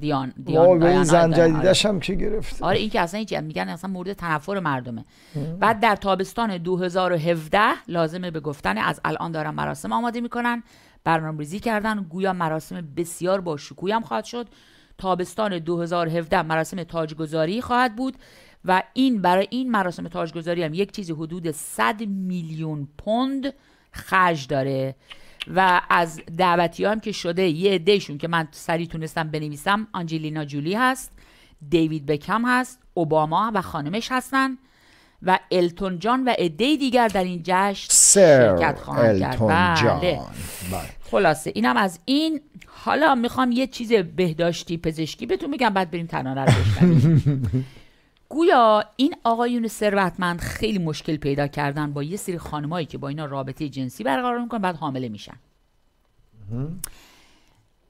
دیان دیان این زن هم که گرفت آره, آره. آره، این که اصلا هیچ میگن اصلا مورد تنفر مردمه بعد در تابستان 2017 لازمه به گفتن از الان دارن مراسم آماده میکنن برنامه ریزی کردن گویا مراسم بسیار با شکوی هم خواهد شد تابستان 2017 مراسم تاجگذاری خواهد بود و این برای این مراسم تاجگذاری هم یک چیزی حدود 100 میلیون پوند خرج داره و از دعوتی که شده یه عدهشون که من سری تونستم بنویسم آنجلینا جولی هست دیوید بکم هست اوباما و خانمش هستن و التون جان و عده دیگر در این جشن شرکت خواهند کرد بله. بله. خلاصه اینم از این حالا میخوام یه چیز بهداشتی پزشکی بهتون میگم بعد بریم تنانه رو گویا این آقایون ثروتمند خیلی مشکل پیدا کردن با یه سری خانمایی که با اینا رابطه جنسی برقرار میکنن بعد حامله میشن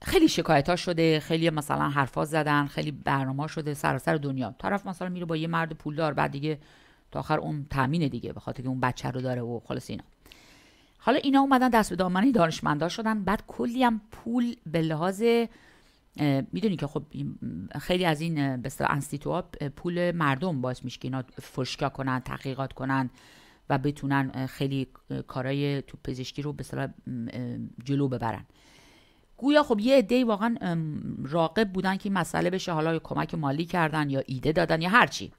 خیلی شکایت ها شده خیلی مثلا حرفا زدن خیلی برنامه شده سراسر دنیا طرف مثلا میره با یه مرد پولدار بعد دیگه تا آخر اون تامین دیگه به خاطر که اون بچه رو داره و خلاص اینا حالا اینا اومدن دست به دامنه دانشمندا شدن بعد کلی هم پول به لحاظ میدونی که خب خیلی از این به اصطلاح پول مردم باعث میشه که اینا فرشکا کنن تحقیقات کنن و بتونن خیلی کارهای تو پزشکی رو به جلو ببرن گویا خب یه عده واقعا راقب بودن که این مسئله بشه حالا کمک مالی کردن یا ایده دادن یا هرچی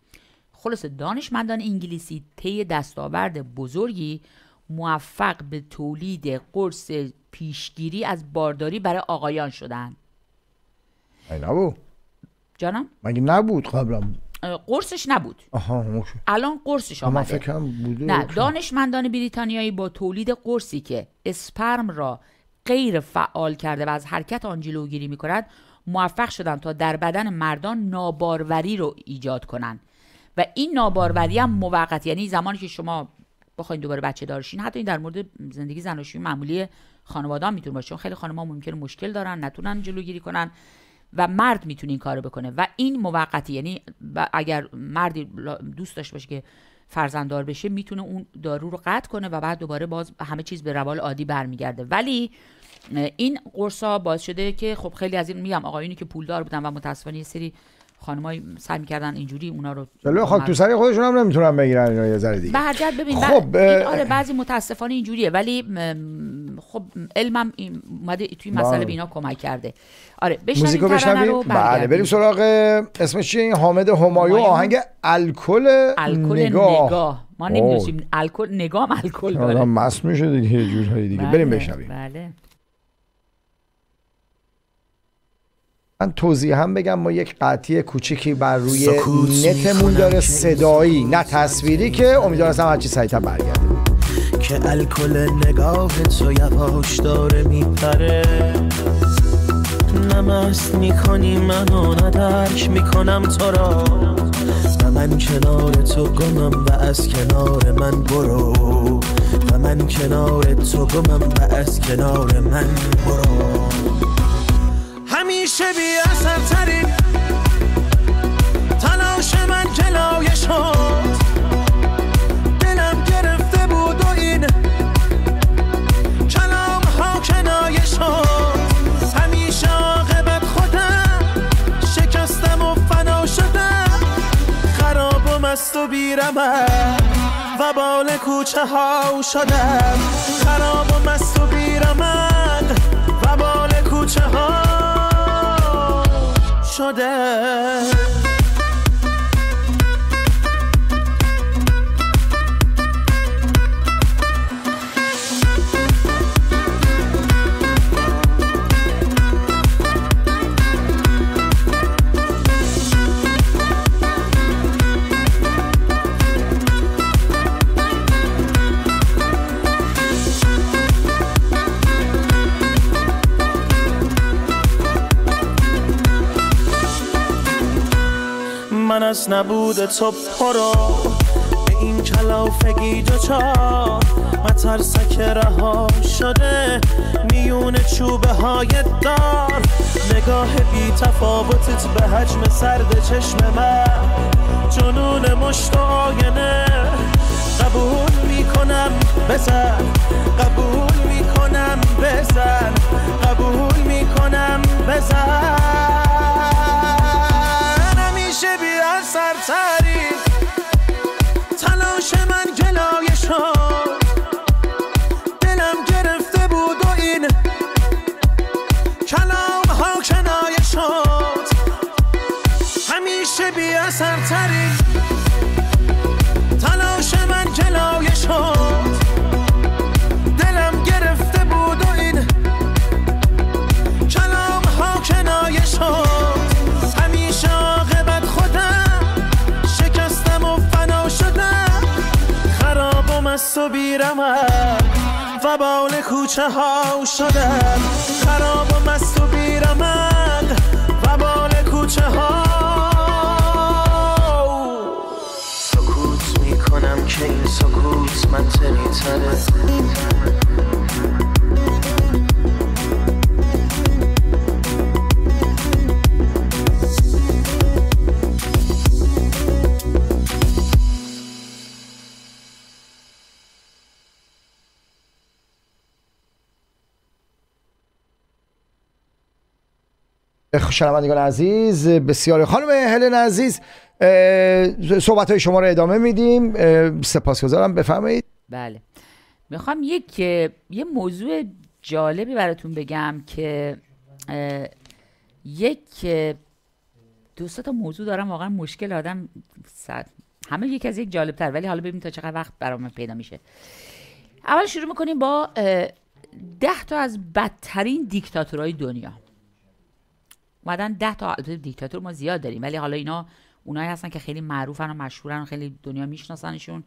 خلاصه دانشمندان انگلیسی طی دستاورد بزرگی موفق به تولید قرص پیشگیری از بارداری برای آقایان شدند مگه نبود جانم مگه نبود قبلا قرصش نبود آها الان قرصش آمده بوده نه دانشمندان بریتانیایی با تولید قرصی که اسپرم را غیر فعال کرده و از حرکت آن جلوگیری می موفق شدن تا در بدن مردان ناباروری رو ایجاد کنند و این ناباروری هم موقت یعنی زمانی که شما بخواید دوباره بچه دارشین حتی این در مورد زندگی زناشویی معمولی خانواده میتونه باشه چون خیلی ها ممکن مشکل دارن نتونن جلوگیری کنن و مرد میتونه این کارو بکنه و این موقتی یعنی اگر مردی دوست داشته باشه که فرزنددار بشه میتونه اون دارو رو قطع کنه و بعد دوباره باز همه چیز به روال عادی برمیگرده ولی این قرصا باز شده که خب خیلی از این میگم آقایونی که پولدار بودن و متاسفانه یه سری خانمای سعی میکردن اینجوری اونا رو جلو خاک خب، تو سر خودشون هم نمیتونن بگیرن اینا یه ذره دیگه ببین خب آره بعضی متاسفانه اینجوریه ولی خب علمم اومده توی مسئله بینا بله. کمک کرده آره ترانه رو بله بریم سراغ اسمش چیه این حامد همایو آهنگ الکل نگاه. ما خب. نمیدونیم الکل نگاه الکل داره مست میشه دیگه یه جورهای دیگه بله، بریم بشنویم بله من توضیح هم بگم ما یک قطعه کوچیکی بر روی نتمون داره صدایی نه تصویری که امیدوار هستم هرچی سریعتر برگرده که الکل نگاه تو یواش داره میپره نمست میکنی منو ندرش میکنم تو را و من کنار تو گمم و از کنار من برو و من کنار تو گمم و از کنار من برو همیشه بی اثر تلاش من جلوی شد دلم گرفته بود و این کلام ها کنایه شد همیشه عاقبت خودم شکستم و فنا شدم خراب و مست و بیرمم و بال کوچه ها شدم خراب و مست و بیرمم و بال کوچه ها شده نبود تو پرو به این کلافگی دوتا متر ترسک رها شده میون چوبه های دار نگاه بی تفاوتت به حجم سرد چشم من جنون مشت آینه قبول میکنم بزن قبول میکنم بزن قبول میکنم بزن Sari بال کوچه ها شدم خراب و مست و بیرمق قبال کوچه ها سکوت میکنم که این سکوت من تره شنوندگان عزیز بسیار خانم هلن عزیز صحبت های شما رو ادامه میدیم سپاسگزارم بفرمایید بله میخوام یک یه موضوع جالبی براتون بگم که یک دو تا موضوع دارم واقعا مشکل آدم همه یک از یک جالبتر ولی حالا ببینیم تا چقدر وقت برام پیدا میشه اول شروع میکنیم با ده تا از بدترین دیکتاتورهای دنیا اومدن 10 تا دیکتاتور ما زیاد داریم ولی حالا اینا اونایی هستن که خیلی معروفن و مشهورن و خیلی دنیا میشناسنشون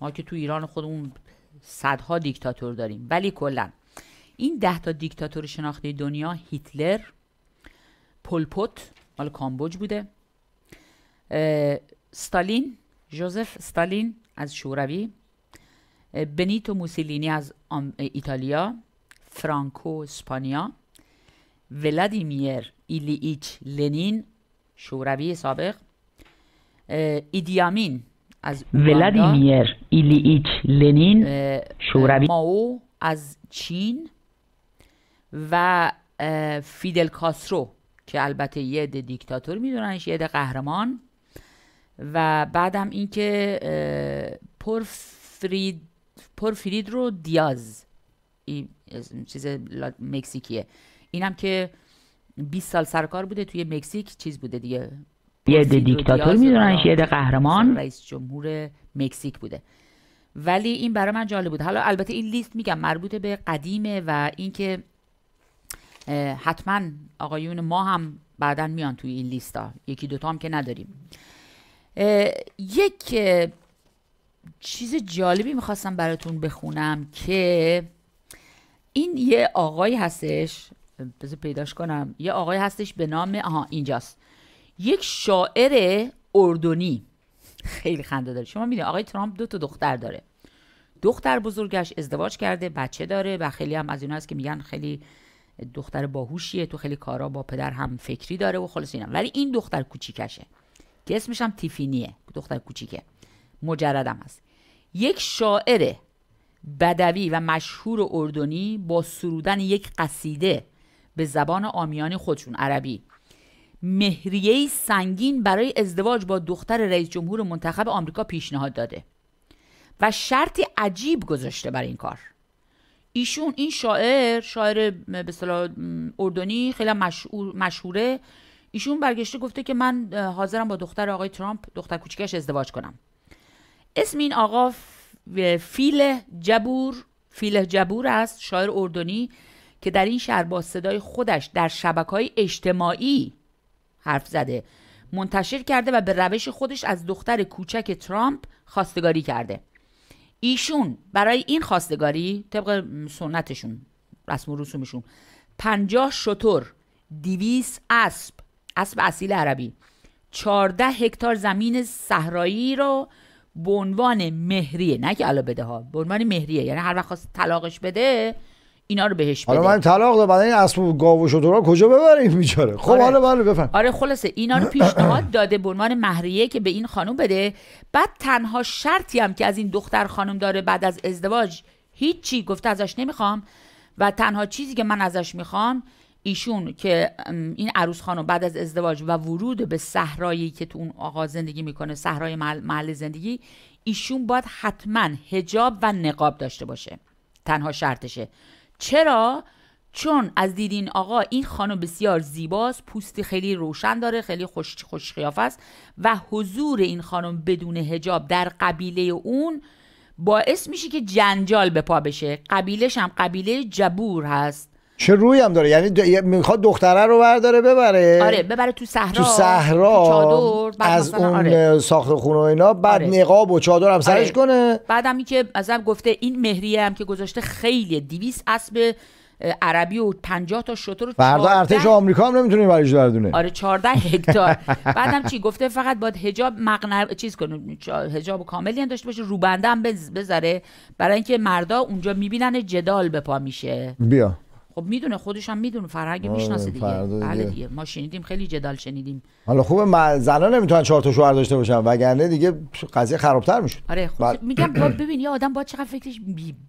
ما که تو ایران خودمون صدها دیکتاتور داریم ولی کلا این 10 تا دیکتاتور شناخته دنیا هیتلر پولپوت مال کامبوج بوده ستالین جوزف ستالین از شوروی بنیتو موسولینی از ایتالیا فرانکو اسپانیا ولادیمیر ایچ لنین شوروی سابق ایدیامین از ولادیمیر ایچ لنین شوروی ماو از چین و فیدل کاسترو که البته یه دیکتاتور میدوننش یه قهرمان و بعدم اینکه که پرفرید رو دیاز این چیز مکزیکیه اینم که 20 سال سرکار بوده توی مکزیک چیز بوده دیگه یه دیکتاتور میدونن یه قهرمان رئیس جمهور مکزیک بوده ولی این برای من جالب بود حالا البته این لیست میگم مربوط به قدیمه و اینکه حتما آقایون ما هم بعدا میان توی این لیستا یکی دوتا هم که نداریم یک چیز جالبی میخواستم براتون بخونم که این یه آقایی هستش بذار پیداش کنم یه آقای هستش به نام آها اینجاست یک شاعر اردنی خیلی خنده داره شما میدونید آقای ترامپ دو تا دختر داره دختر بزرگش ازدواج کرده بچه داره و خیلی هم از هست که میگن خیلی دختر باهوشیه تو خیلی کارا با پدر هم فکری داره و خلاص اینا ولی این دختر کوچیکشه که اسمش هم تیفینیه دختر کوچیکه مجردم هست یک شاعر بدوی و مشهور اردنی با سرودن یک قصیده به زبان آمیانی خودشون عربی مهریه سنگین برای ازدواج با دختر رئیس جمهور منتخب آمریکا پیشنهاد داده و شرطی عجیب گذاشته برای این کار ایشون این شاعر شاعر به اردنی خیلی مشهور، مشهوره ایشون برگشته گفته که من حاضرم با دختر آقای ترامپ دختر کوچکش ازدواج کنم اسم این آقا فیله جبور فیله جبور است شاعر اردنی که در این شهر با صدای خودش در شبکه های اجتماعی حرف زده منتشر کرده و به روش خودش از دختر کوچک ترامپ خواستگاری کرده ایشون برای این خواستگاری طبق سنتشون رسم و رسومشون پنجاه شطور دیویس اسب اسب اصیل عربی چارده هکتار زمین صحرایی رو به عنوان مهریه نه که بده ها به عنوان مهریه یعنی هر وقت خواست طلاقش بده اینا رو بهش بده حالا من طلاق دادم این اسب گاو و کجا ببریم بیچاره خب آره. حالا بله بفهم آره خلاصه اینا رو پیشنهاد داده به عنوان مهریه که به این خانم بده بعد تنها شرطی هم که از این دختر خانم داره بعد از ازدواج هیچی گفته ازش نمیخوام و تنها چیزی که من ازش میخوام ایشون که این عروس خانم بعد از ازدواج و ورود به صحرایی که تو اون آقا زندگی میکنه صحرای محل, زندگی ایشون باید حتما حجاب و نقاب داشته باشه تنها شرطشه چرا چون از دیدین آقا این خانم بسیار زیباست پوستی خیلی روشن داره خیلی خوش خوش است و حضور این خانم بدون هجاب در قبیله اون باعث میشه که جنجال به پا بشه قبیلش هم قبیله جبور هست چه روی هم داره یعنی میخواد دختره رو برداره ببره آره ببره تو صحرا تو صحرا چادر بعد از اون آره. ساخت خونه و اینا بعد آره. نقاب و چادر هم سرش آره. کنه بعدم که ازم گفته این مهریه هم که گذاشته خیلی 200 اسب عربی و 50 تا شتر فردا ارتش آمریکا هم نمیتونه براش دردونه آره 14 هکتار بعدم چی گفته فقط باید حجاب مقنع چیز کنه حجاب کاملی هم داشته باشه روبنده هم بذاره برای اینکه مردا اونجا میبینن جدال به پا میشه بیا خب میدونه خودش هم میدونه فرهنگ آره، میشناسه دیگه بله دیگه ما شنیدیم خیلی جدال شنیدیم حالا خوبه زنا نمیتونن چهار تا شوهر داشته باشن وگرنه دیگه قضیه خرابتر میشد آره خب بل... میگم ببین یه آدم با چقدر فکرش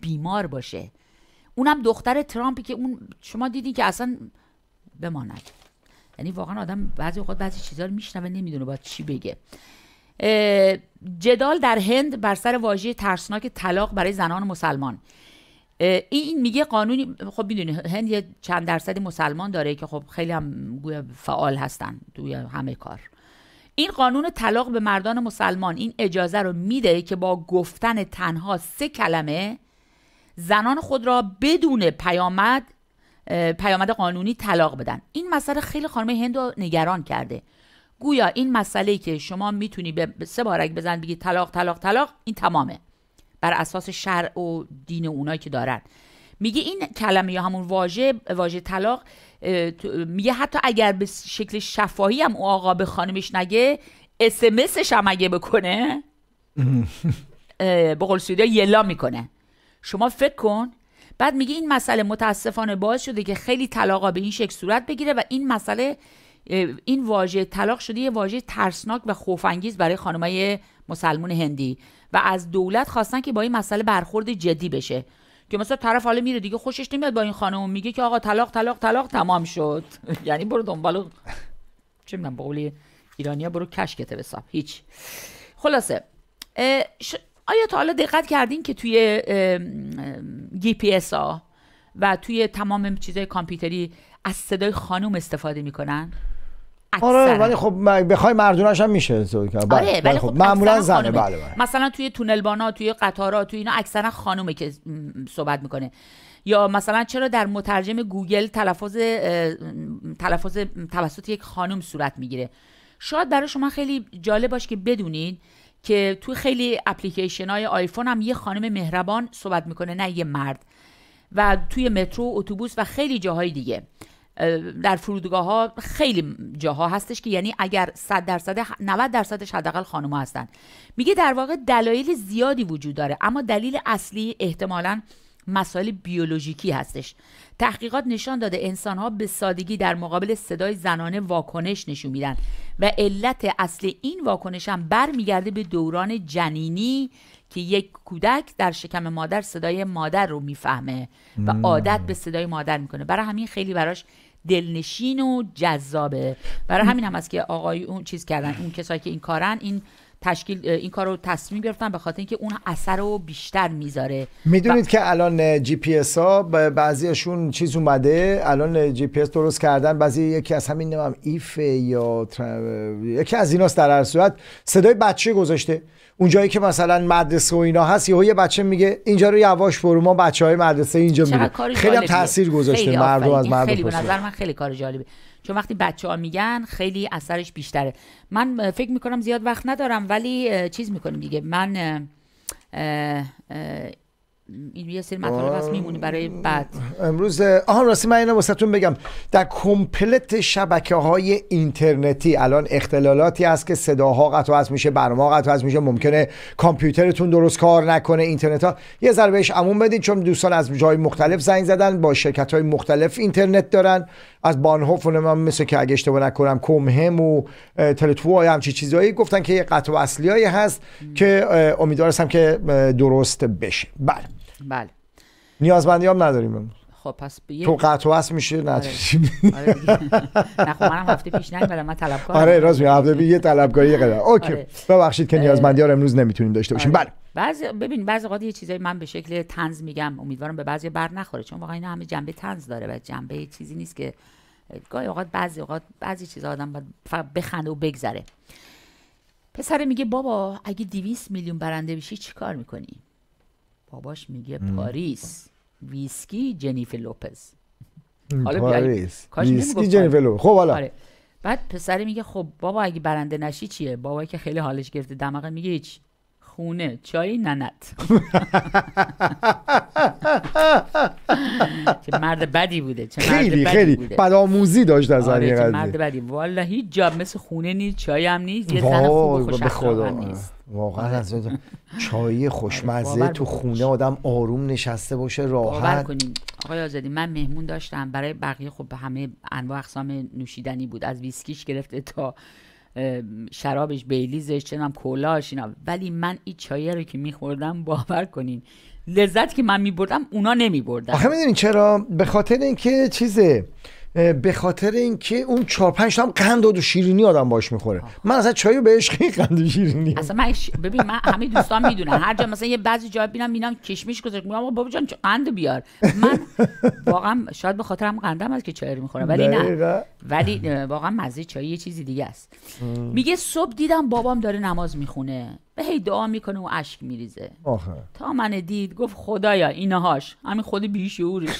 بیمار باشه اونم دختر ترامپی که اون شما دیدین که اصلا بماند یعنی واقعا آدم بعضی وقت بعضی چیزا رو میشنوه نمیدونه باید چی بگه جدال در هند بر سر واژه ترسناک طلاق برای زنان مسلمان این میگه قانونی خب میدونی هند یه چند درصدی مسلمان داره که خب خیلی هم گویا فعال هستن توی همه کار این قانون طلاق به مردان مسلمان این اجازه رو میده که با گفتن تنها سه کلمه زنان خود را بدون پیامد پیامد قانونی طلاق بدن این مسئله خیلی خانم هند رو نگران کرده گویا این مسئله که شما میتونی به سه بارک بزن بگی طلاق طلاق طلاق این تمامه بر اساس شرع و دین اونایی که دارن میگه این کلمه یا همون واژه واژه طلاق میگه حتی اگر به شکل شفاهی هم او آقا به خانمش نگه اسمسش هم اگه بکنه به قول یلا میکنه شما فکر کن بعد میگه این مسئله متاسفانه باعث شده که خیلی طلاقا به این شکل صورت بگیره و این مسئله این واژه طلاق شده یه واژه ترسناک و خوفانگیز برای خانمای مسلمون هندی و از دولت خواستن که با این مسئله برخورد جدی بشه که مثلا طرف حالا میره دیگه خوشش نمیاد با این خانم میگه که آقا طلاق طلاق طلاق تمام شد یعنی برو دنبال چه میدونم به قول ایرانیا برو کشکته بساب هیچ خلاصه آیا تا حالا دقت کردین که توی جی پی اس ها و توی تمام چیزهای کامپیوتری از صدای خانم استفاده میکنن آره ولی خب بخوای مردوناش هم میشه آره بله. ولی بله، خب, خب معمولا زنه بله, بله مثلا توی تونل بانا توی قطارا توی اینا اکثرا خانومه که صحبت میکنه یا مثلا چرا در مترجم گوگل تلفظ تلفظ توسط یک خانم صورت میگیره شاید برای شما خیلی جالب باش که بدونید که توی خیلی اپلیکیشن های آیفون هم یه خانم مهربان صحبت میکنه نه یه مرد و توی مترو اتوبوس و خیلی جاهای دیگه در فرودگاه ها خیلی جاها هستش که یعنی اگر 100 درصد 90 درصدش حداقل ها هستن میگه در واقع دلایل زیادی وجود داره اما دلیل اصلی احتمالا مسائل بیولوژیکی هستش تحقیقات نشان داده انسان ها به سادگی در مقابل صدای زنانه واکنش نشون میدن و علت اصل این واکنش هم برمیگرده به دوران جنینی که یک کودک در شکم مادر صدای مادر رو میفهمه و عادت به صدای مادر میکنه برای همین خیلی براش دلنشین و جذابه برای همین هم است که آقای اون چیز کردن اون کسایی که این کارن این تشکیل این کار رو تصمیم گرفتن به خاطر اینکه اون اثر رو بیشتر میذاره میدونید که الان جی پی اس ها بعضیشون چیز اومده الان جی پی اس درست کردن بعضی یکی از همین نمیم ایف یا یکی از ایناست در هر صورت صدای بچه گذاشته اونجایی که مثلا مدرسه و اینا هست یهو یه بچه میگه اینجا رو یواش برو ما بچه های مدرسه اینجا میگه خیلی هم تاثیر گذاشته مردم از مردم خیلی به نظر من خیلی کار جالبه چون وقتی بچه ها میگن خیلی اثرش بیشتره من فکر میکنم زیاد وقت ندارم ولی چیز میکنیم دیگه من این یه سری مطالب هست میمونه برای بعد امروز آها راستی من اینو واسهتون بگم در کمپلت شبکه های اینترنتی الان اختلالاتی هست که صداها قطع از میشه برنامه قطع از میشه ممکنه کامپیوترتون درست کار نکنه اینترنت ها یه ذره بهش عموم بدین چون دوستان از جای مختلف زنگ زدن با شرکت های مختلف اینترنت دارن از بانهوف و من مثل که اگه اشتباه نکنم کمهم و تلتو های همچی چیزایی گفتن که یه قطع اصلی هست که امیدوارستم که درست بشه بله بله نیازمندی هم نداریم خب پس یه تو قطع هست میشه آره. آره آره نه خب منم هفته پیش نمیدم من طلبکار آره راست میگم هفته پیش یه طلبکاری قدر اوکی ببخشید که نیازمندی ها امروز نمیتونیم داشته باشیم بله بعضی ببین بعضی وقات یه چیزایی من به شکل تنز میگم امیدوارم به بعضی بر نخوره چون واقعا اینا همه جنبه تنز داره و جنبه چیزی نیست که گاهی اوقات بعضی اوقات بعضی چیزا آدم باید فقط بخنده و بگذره پسر میگه بابا اگه 200 میلیون برنده بشی چیکار میکنی باباش میگه پاریس ویسکی جنیف لوپز پاریس ویسکی جنیفر لوپز خب حالا آره. بعد پسری میگه خب بابا اگه برنده نشی چیه بابایی که خیلی حالش گرفته دماغه میگه هیچ خونه چای ننت چه مرد بدی بوده چه خیلی خیلی آموزی داشت از آره مرد بدی والا هیچ جا مثل خونه نیست چای هم نیست یه زن خوب خوش هم نیست واقعا آره. از چای آره، خوشمزه تو خونه آدم آروم نشسته باشه راحت کنیم آقای آزادی من مهمون داشتم برای بقیه خب همه انواع اقسام نوشیدنی بود از ویسکیش گرفته تا شرابش بیلیزش چنم کلاش اینا ولی من این چای رو که میخوردم باور کنین لذت که من میبردم اونا نمیبردن آخه میدونین چرا به خاطر اینکه چیزه به خاطر اینکه اون چهار پنج تا هم قند و شیرینی آدم باش میخوره من اصلا چایو به عشق قند و شیرینی اصلا من ببین من همه دوستان میدونن هر جا مثلا یه بعضی جا ببینم میبینم کشمش گذاشت میگم بابا جان قند بیار من واقعا شاید به خاطرم قندم از که چای رو میخورم ولی نه ولی واقعا مزه چای یه چیزی دیگه است میگه صبح دیدم بابام داره نماز میخونه و هی دعا میکنه و اشک میریزه آخه تا من دید گفت خدایا اینهاش همین خود بیشعورش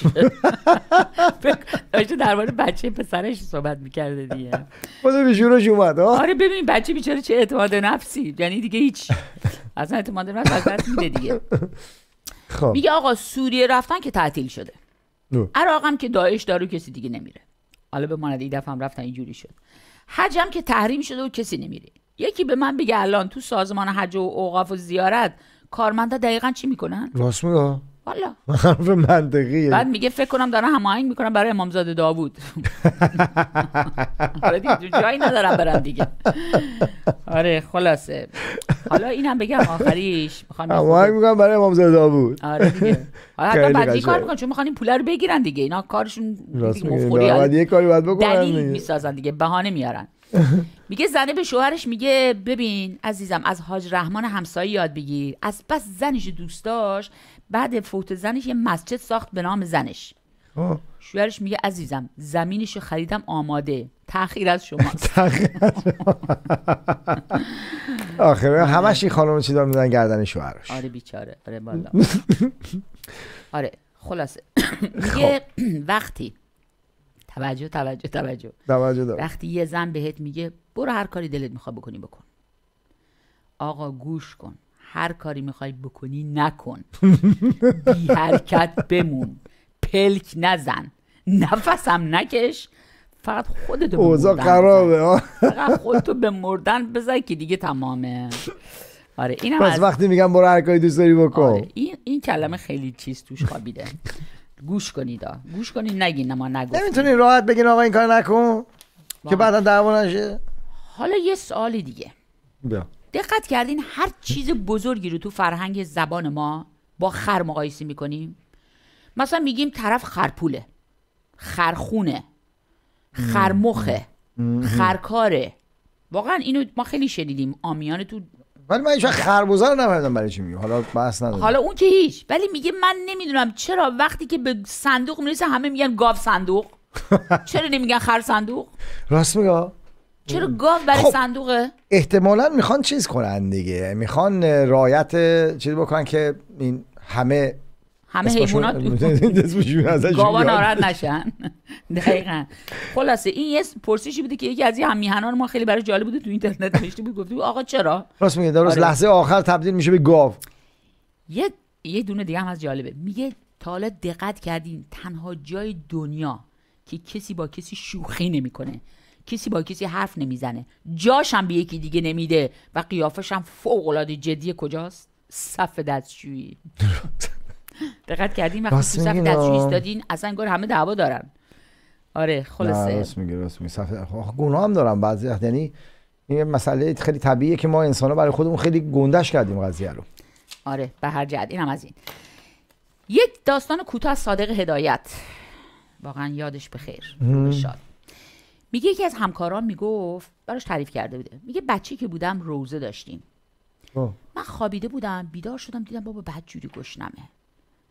داشته درباره بچه پسرش صحبت میکرده دیگه خود بیشعورش اومد آره ببین بچه بیچاره چه اعتماد نفسی یعنی دیگه هیچ اصلا اعتماد نفس از دست میده دیگه خب میگه آقا سوریه رفتن که تعطیل شده عراق هم که داعش داره کسی دیگه نمیره حالا به ماند این دفعه هم رفتن اینجوری شد حجم که تحریم شده و کسی نمیره یکی به من بگه الان تو سازمان حج و اوقاف و زیارت کارمندا دقیقا چی میکنن راست میگه والا حرف منطقیه بعد میگه فکر کنم دارن هماهنگ میکنن برای امامزاده داوود آره دیگه جایی ندارم برم دیگه آره خلاصه حالا اینم بگم آخریش میخوام هماهنگ میکنم برای امامزاده داوود آره دیگه حالا بعد کار میکنن چون میخوان این پولا رو بگیرن دیگه اینا کارشون مفخوری یه کاری بعد بکنن دلیل میسازن دیگه بهانه میارن میگه زنه به شوهرش میگه ببین عزیزم از حاج رحمان همسایه یاد بگیر از بس زنش دوست داشت بعد فوت زنش یه مسجد ساخت به نام زنش شوهرش میگه عزیزم زمینش رو خریدم آماده تاخیر از شما آخه آره. همش این خانم دار میزن گردن شوهرش آره بیچاره آره بالا آره خلاصه خب. میگه وقتی توجه توجه توجه وقتی یه زن بهت میگه برو هر کاری دلت میخوای بکنی بکن آقا گوش کن هر کاری میخوای بکنی نکن بی حرکت بمون پلک نزن نفسم نکش فقط خودتو به اوضاع خرابه خودتو به مردن که دیگه تمامه آره این پس از... وقتی میگم برو هر کاری دوست داری بکن آره این... کلمه خیلی چیز توش خوابیده گوش کنید گوش کنید نگین ما نگو نمیتونی راحت بگین آقا این کار نکن که بعدا دعوا نشه حالا یه سوال دیگه دقت کردین هر چیز بزرگی رو تو فرهنگ زبان ما با خر مقایسه میکنیم مثلا میگیم طرف خرپوله خرخونه خرمخه خرکاره واقعا اینو ما خیلی شنیدیم آمیانه تو ولی من ایشون خربوزه رو نمیدونم برای چی میگم حالا بحث نداره حالا اون که هیچ ولی میگه من نمیدونم چرا وقتی که به صندوق میرسه همه میگن گاو صندوق چرا نمیگن خر صندوق راست میگه چرا گاو برای خب صندوقه احتمالا میخوان چیز کنن دیگه میخوان رایت چیز بکنن که این همه همه حیوانات گاوا ناراحت نشن دقیقا خلاصه این یه پرسشی بوده که یکی از این میهنان ما خیلی برای جالب بوده تو اینترنت نوشته بود گفته آقا چرا راست میگه درست آره. لحظه آخر تبدیل میشه به گاو یه یه دونه دیگه هم از جالبه میگه تا حالا دقت کردین تنها جای دنیا که کسی با کسی شوخی نمیکنه کسی با کسی حرف نمیزنه جاشم به یکی دیگه نمیده و قیافش هم فوق العاده جدی کجاست صف دستشویی دقت کردیم وقتی تو صف دستشویی ایستادین اصلا انگار همه دعوا دارن آره خلاصه راست میگی راست میگی گناه هم دارم بعضی یعنی این مسئله خیلی طبیعیه که ما انسان برای خودمون خیلی گندش کردیم قضیه رو آره به هر جهت اینم از این یک داستان کوتاه صادق هدایت واقعا یادش بخیر شاد میگه یکی از همکاران میگفت براش تعریف کرده بوده میگه بچه که بودم روزه داشتیم من خوابیده بودم بیدار شدم دیدم بابا جوری گشنمه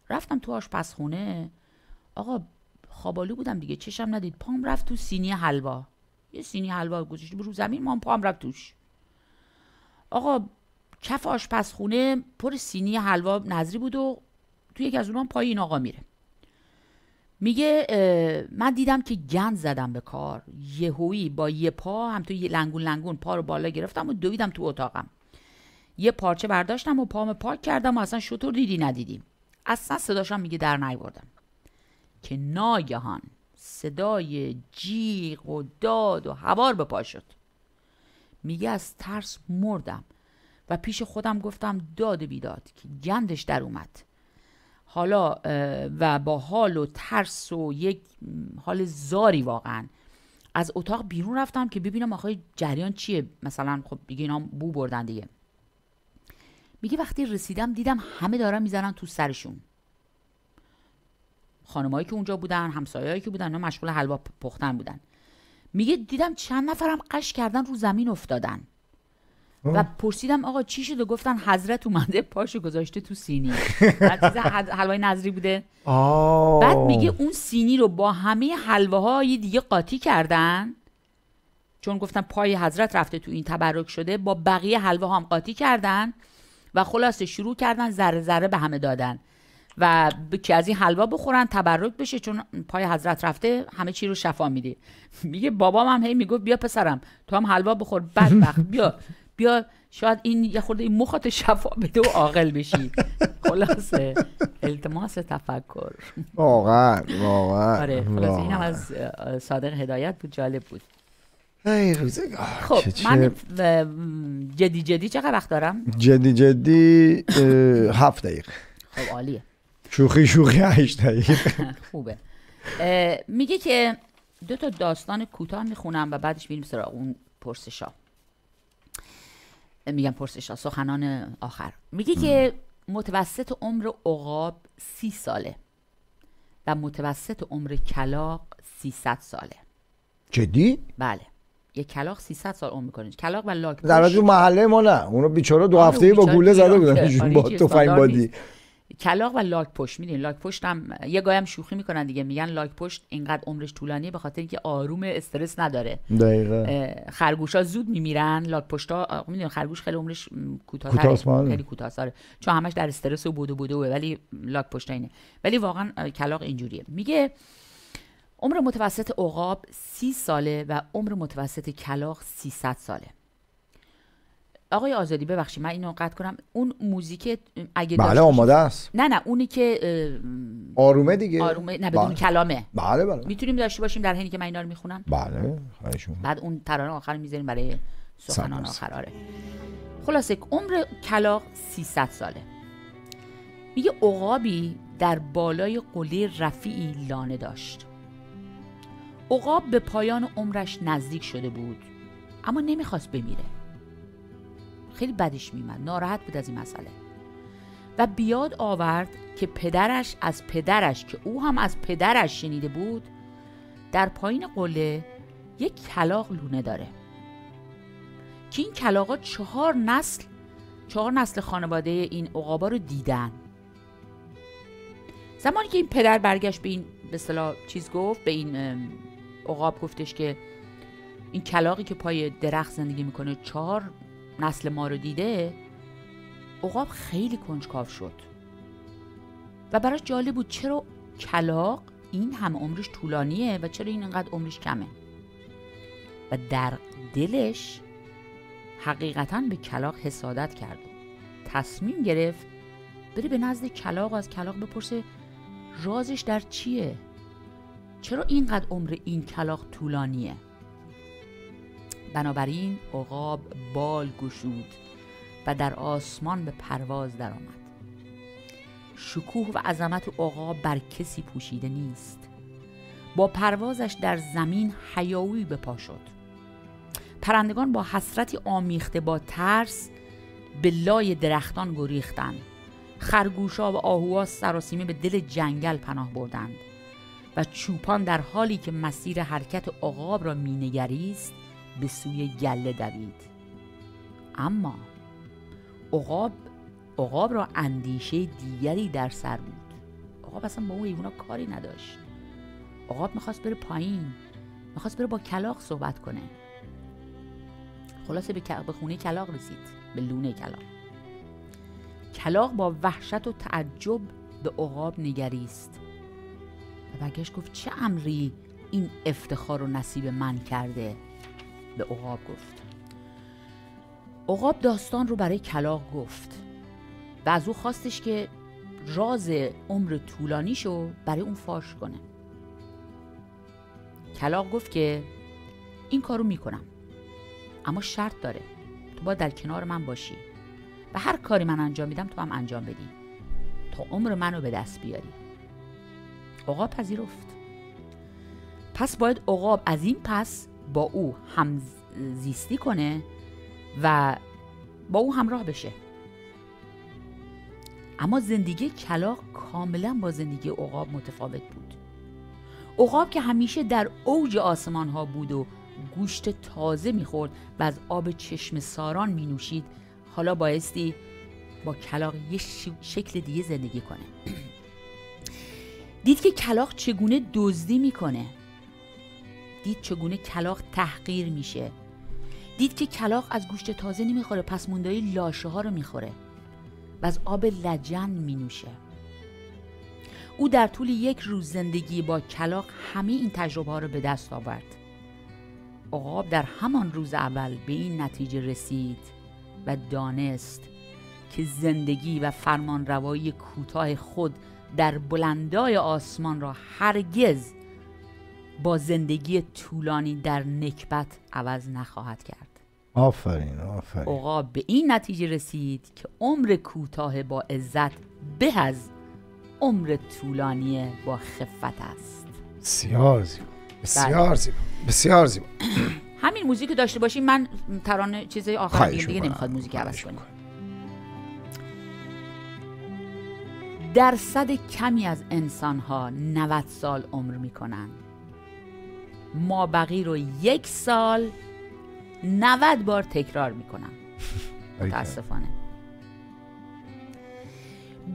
رفتم تو آشپزخونه آقا خوابالو بودم دیگه چشم ندید پام رفت تو سینی حلوا یه سینی حلوا گذاشته رو زمین مام پام رفت توش آقا کف آشپزخونه پر سینی حلوا نظری بود و تو یکی از پای پایین آقا میره میگه من دیدم که گند زدم به کار یهویی با یه پا هم توی لنگون لنگون پا رو بالا گرفتم و دویدم تو اتاقم یه پارچه برداشتم و پام پاک کردم و اصلا شطور دیدی ندیدی اصلا صداشم میگه در نیوردم که ناگهان صدای جیغ و داد و هوار به پا شد میگه از ترس مردم و پیش خودم گفتم داد بیداد که گندش در اومد حالا و با حال و ترس و یک حال زاری واقعا از اتاق بیرون رفتم که ببینم آخه جریان چیه مثلا خب دیگه اینا بو بردن دیگه میگه وقتی رسیدم دیدم همه دارن میزنن تو سرشون خانمایی که اونجا بودن همسایه‌ای که بودن اینا مشغول حلوا پختن بودن میگه دیدم چند نفرم قش کردن رو زمین افتادن و پرسیدم آقا چی شده گفتن حضرت اومده پاشو گذاشته تو سینی بعد حلوای نظری بوده آه. بعد میگه اون سینی رو با همه حلواهای دیگه قاطی کردن چون گفتن پای حضرت رفته تو این تبرک شده با بقیه حلوا هم قاطی کردن و خلاصه شروع کردن ذره ذره به همه دادن و که از این حلوا بخورن تبرک بشه چون پای حضرت رفته همه چی رو شفا میده میگه بابام هم هی میگفت بیا پسرم تو هم حلوا بخور بدبخت بیا بیا شاید این یه خورده این مخات شفا بده و عاقل بشی خلاصه التماس تفکر واقعا واقعا آره خلاصه از صادق هدایت بود جالب بود خب من جدی جدی چقدر وقت دارم جدی جدی هفت دقیق خب عالیه شوخی شوخی هشت دقیقه خوبه میگه که دو تا داستان کوتاه میخونم و بعدش میریم سراغ اون پرسشا میگم پرسش ها سخنان آخر میگه که متوسط عمر عقاب سی ساله و متوسط عمر کلاق 300 ساله جدی؟ بله یه کلاق 300 سال عمر میکنه کلاق و لاک در محله ما نه اونو بیچاره دو آره، هفته با گوله زده بودن آره. آره، با تفنگ بادی کلاق و لاک پشت میدین لاک پشت هم یه گایم شوخی میکنن دیگه میگن لاک پشت اینقدر عمرش طولانی به خاطر اینکه آروم استرس نداره دقیقه خرگوش ها زود میمیرن لاک پشت ها خب میدین خرگوش خیلی عمرش کوتاه خیلی کوتاه آره. چون همش در استرس و بودو بودو ولی لاک پشت اینه ولی واقعا کلاق اینجوریه میگه عمر متوسط عقاب سی ساله و عمر متوسط کلاق 300 ساله آقای آزادی ببخشید من اینو قطع کنم اون موزیک اگه بله آماده است نه نه اونی که آرومه دیگه آرومه نه بدون بله. کلامه بله بله میتونیم داشته باشیم در حینی که من اینا رو میخونم بله خواهشون بعد اون ترانه آخر میذاریم برای سخنان آخر آره خلاصه عمر کلاق 300 ساله میگه عقابی در بالای قله رفیعی لانه داشت عقاب به پایان عمرش نزدیک شده بود اما نمیخواست بمیره خیلی بدش میمد ناراحت بود از این مسئله و بیاد آورد که پدرش از پدرش که او هم از پدرش شنیده بود در پایین قله یک کلاق لونه داره که این کلاقا چهار نسل چهار نسل خانواده این اقابا رو دیدن زمانی که این پدر برگشت به این به چیز گفت به این اقاب گفتش که این کلاقی که پای درخت زندگی میکنه چهار نسل ما رو دیده عقاب خیلی کنجکاو شد و براش جالب بود چرا کلاق این همه عمرش طولانیه و چرا این انقدر عمرش کمه و در دلش حقیقتا به کلاق حسادت کرد تصمیم گرفت بره به نزد کلاق و از کلاق بپرسه رازش در چیه چرا اینقدر عمر این کلاق طولانیه بنابراین عقاب بال گشود و در آسمان به پرواز درآمد شکوه و عظمت عقاب بر کسی پوشیده نیست با پروازش در زمین حیاوی به پا شد پرندگان با حسرتی آمیخته با ترس به لای درختان گریختند خرگوشا و آهوها سراسیمه به دل جنگل پناه بردند و چوپان در حالی که مسیر حرکت عقاب را مینگریست به سوی گله دوید اما عقاب عقاب را اندیشه دیگری در سر بود عقاب اصلا با اون کاری نداشت عقاب میخواست بره پایین میخواست بره با کلاق صحبت کنه خلاصه به خونه کلاق رسید به لونه کلاق کلاق با وحشت و تعجب به عقاب نگریست و برگشت گفت چه امری این افتخار و نصیب من کرده به عقاب گفت عقاب داستان رو برای کلاق گفت و از او خواستش که راز عمر رو برای اون فاش کنه کلاق گفت که این کارو میکنم اما شرط داره تو باید در کنار من باشی و هر کاری من انجام میدم تو هم انجام بدی تا عمر منو به دست بیاری عقاب پذیرفت پس باید عقاب از این پس با او همزیستی کنه و با او همراه بشه اما زندگی کلاق کاملا با زندگی عقاب متفاوت بود عقاب که همیشه در اوج آسمان ها بود و گوشت تازه میخورد و از آب چشم ساران مینوشید حالا بایستی با کلاق یه شکل دیگه زندگی کنه دید که کلاق چگونه دزدی میکنه دید چگونه کلاق تحقیر میشه دید که کلاق از گوشت تازه نمیخوره پس موندهای لاشه ها رو میخوره و از آب لجن مینوشه او در طول یک روز زندگی با کلاق همه این تجربه ها رو به دست آورد عقاب در همان روز اول به این نتیجه رسید و دانست که زندگی و فرمانروایی کوتاه خود در بلندای آسمان را هرگز با زندگی طولانی در نکبت عوض نخواهد کرد آفرین آفرین اوقا به این نتیجه رسید که عمر کوتاه با عزت به از عمر طولانی با خفت است بسیار زیبا بسیار بله. زیبا بسیار زیبا همین موزیک داشته باشیم من ترانه چیز آخر دیگه, نمیخواد موزیک عوض کنیم درصد کمی از انسان ها 90 سال عمر می کنند ما رو یک سال 90 بار تکرار میکنم متاسفانه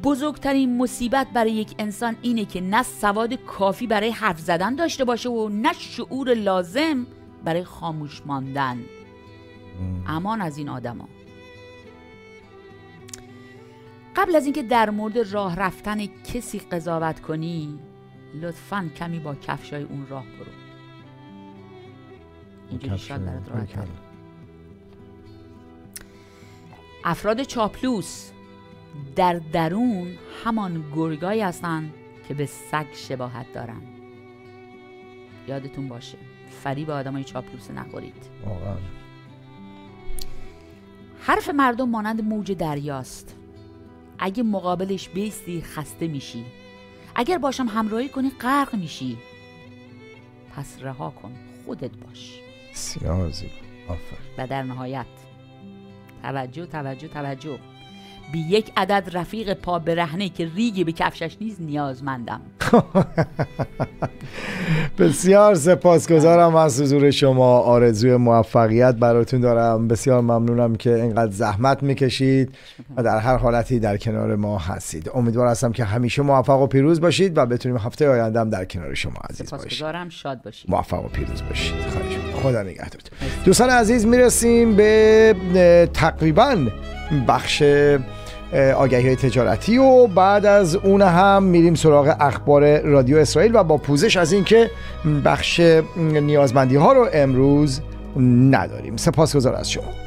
بزرگترین مصیبت برای یک انسان اینه که نه سواد کافی برای حرف زدن داشته باشه و نه شعور لازم برای خاموش ماندن امان از این آدما قبل از اینکه در مورد راه رفتن کسی قضاوت کنی لطفا کمی با کفشای اون راه برو افراد چاپلوس در درون همان گرگایی هستند که به سگ شباهت دارن یادتون باشه فریب آدمای چاپلوس نخورید حرف مردم مانند موج دریاست اگه مقابلش بیستی خسته میشی اگر باشم همراهی کنی غرق میشی پس رها کن خودت باش بسیار زیبا آفر و در نهایت توجه توجه توجه بی یک عدد رفیق پا برهنه که ریگی به کفشش نیست نیازمندم بسیار سپاسگزارم از حضور شما آرزوی موفقیت براتون دارم بسیار ممنونم که اینقدر زحمت میکشید و در هر حالتی در کنار ما هستید امیدوار هستم که همیشه موفق و پیروز باشید و بتونیم هفته آیندم در کنار شما عزیز باشید سپاسگزارم شاد باشید موفق و پیروز باشید خدا دوستان عزیز میرسیم به تقریبا بخش آگهی های تجارتی و بعد از اون هم میریم سراغ اخبار رادیو اسرائیل و با پوزش از اینکه بخش نیازمندی ها رو امروز نداریم سپاسگزار از شما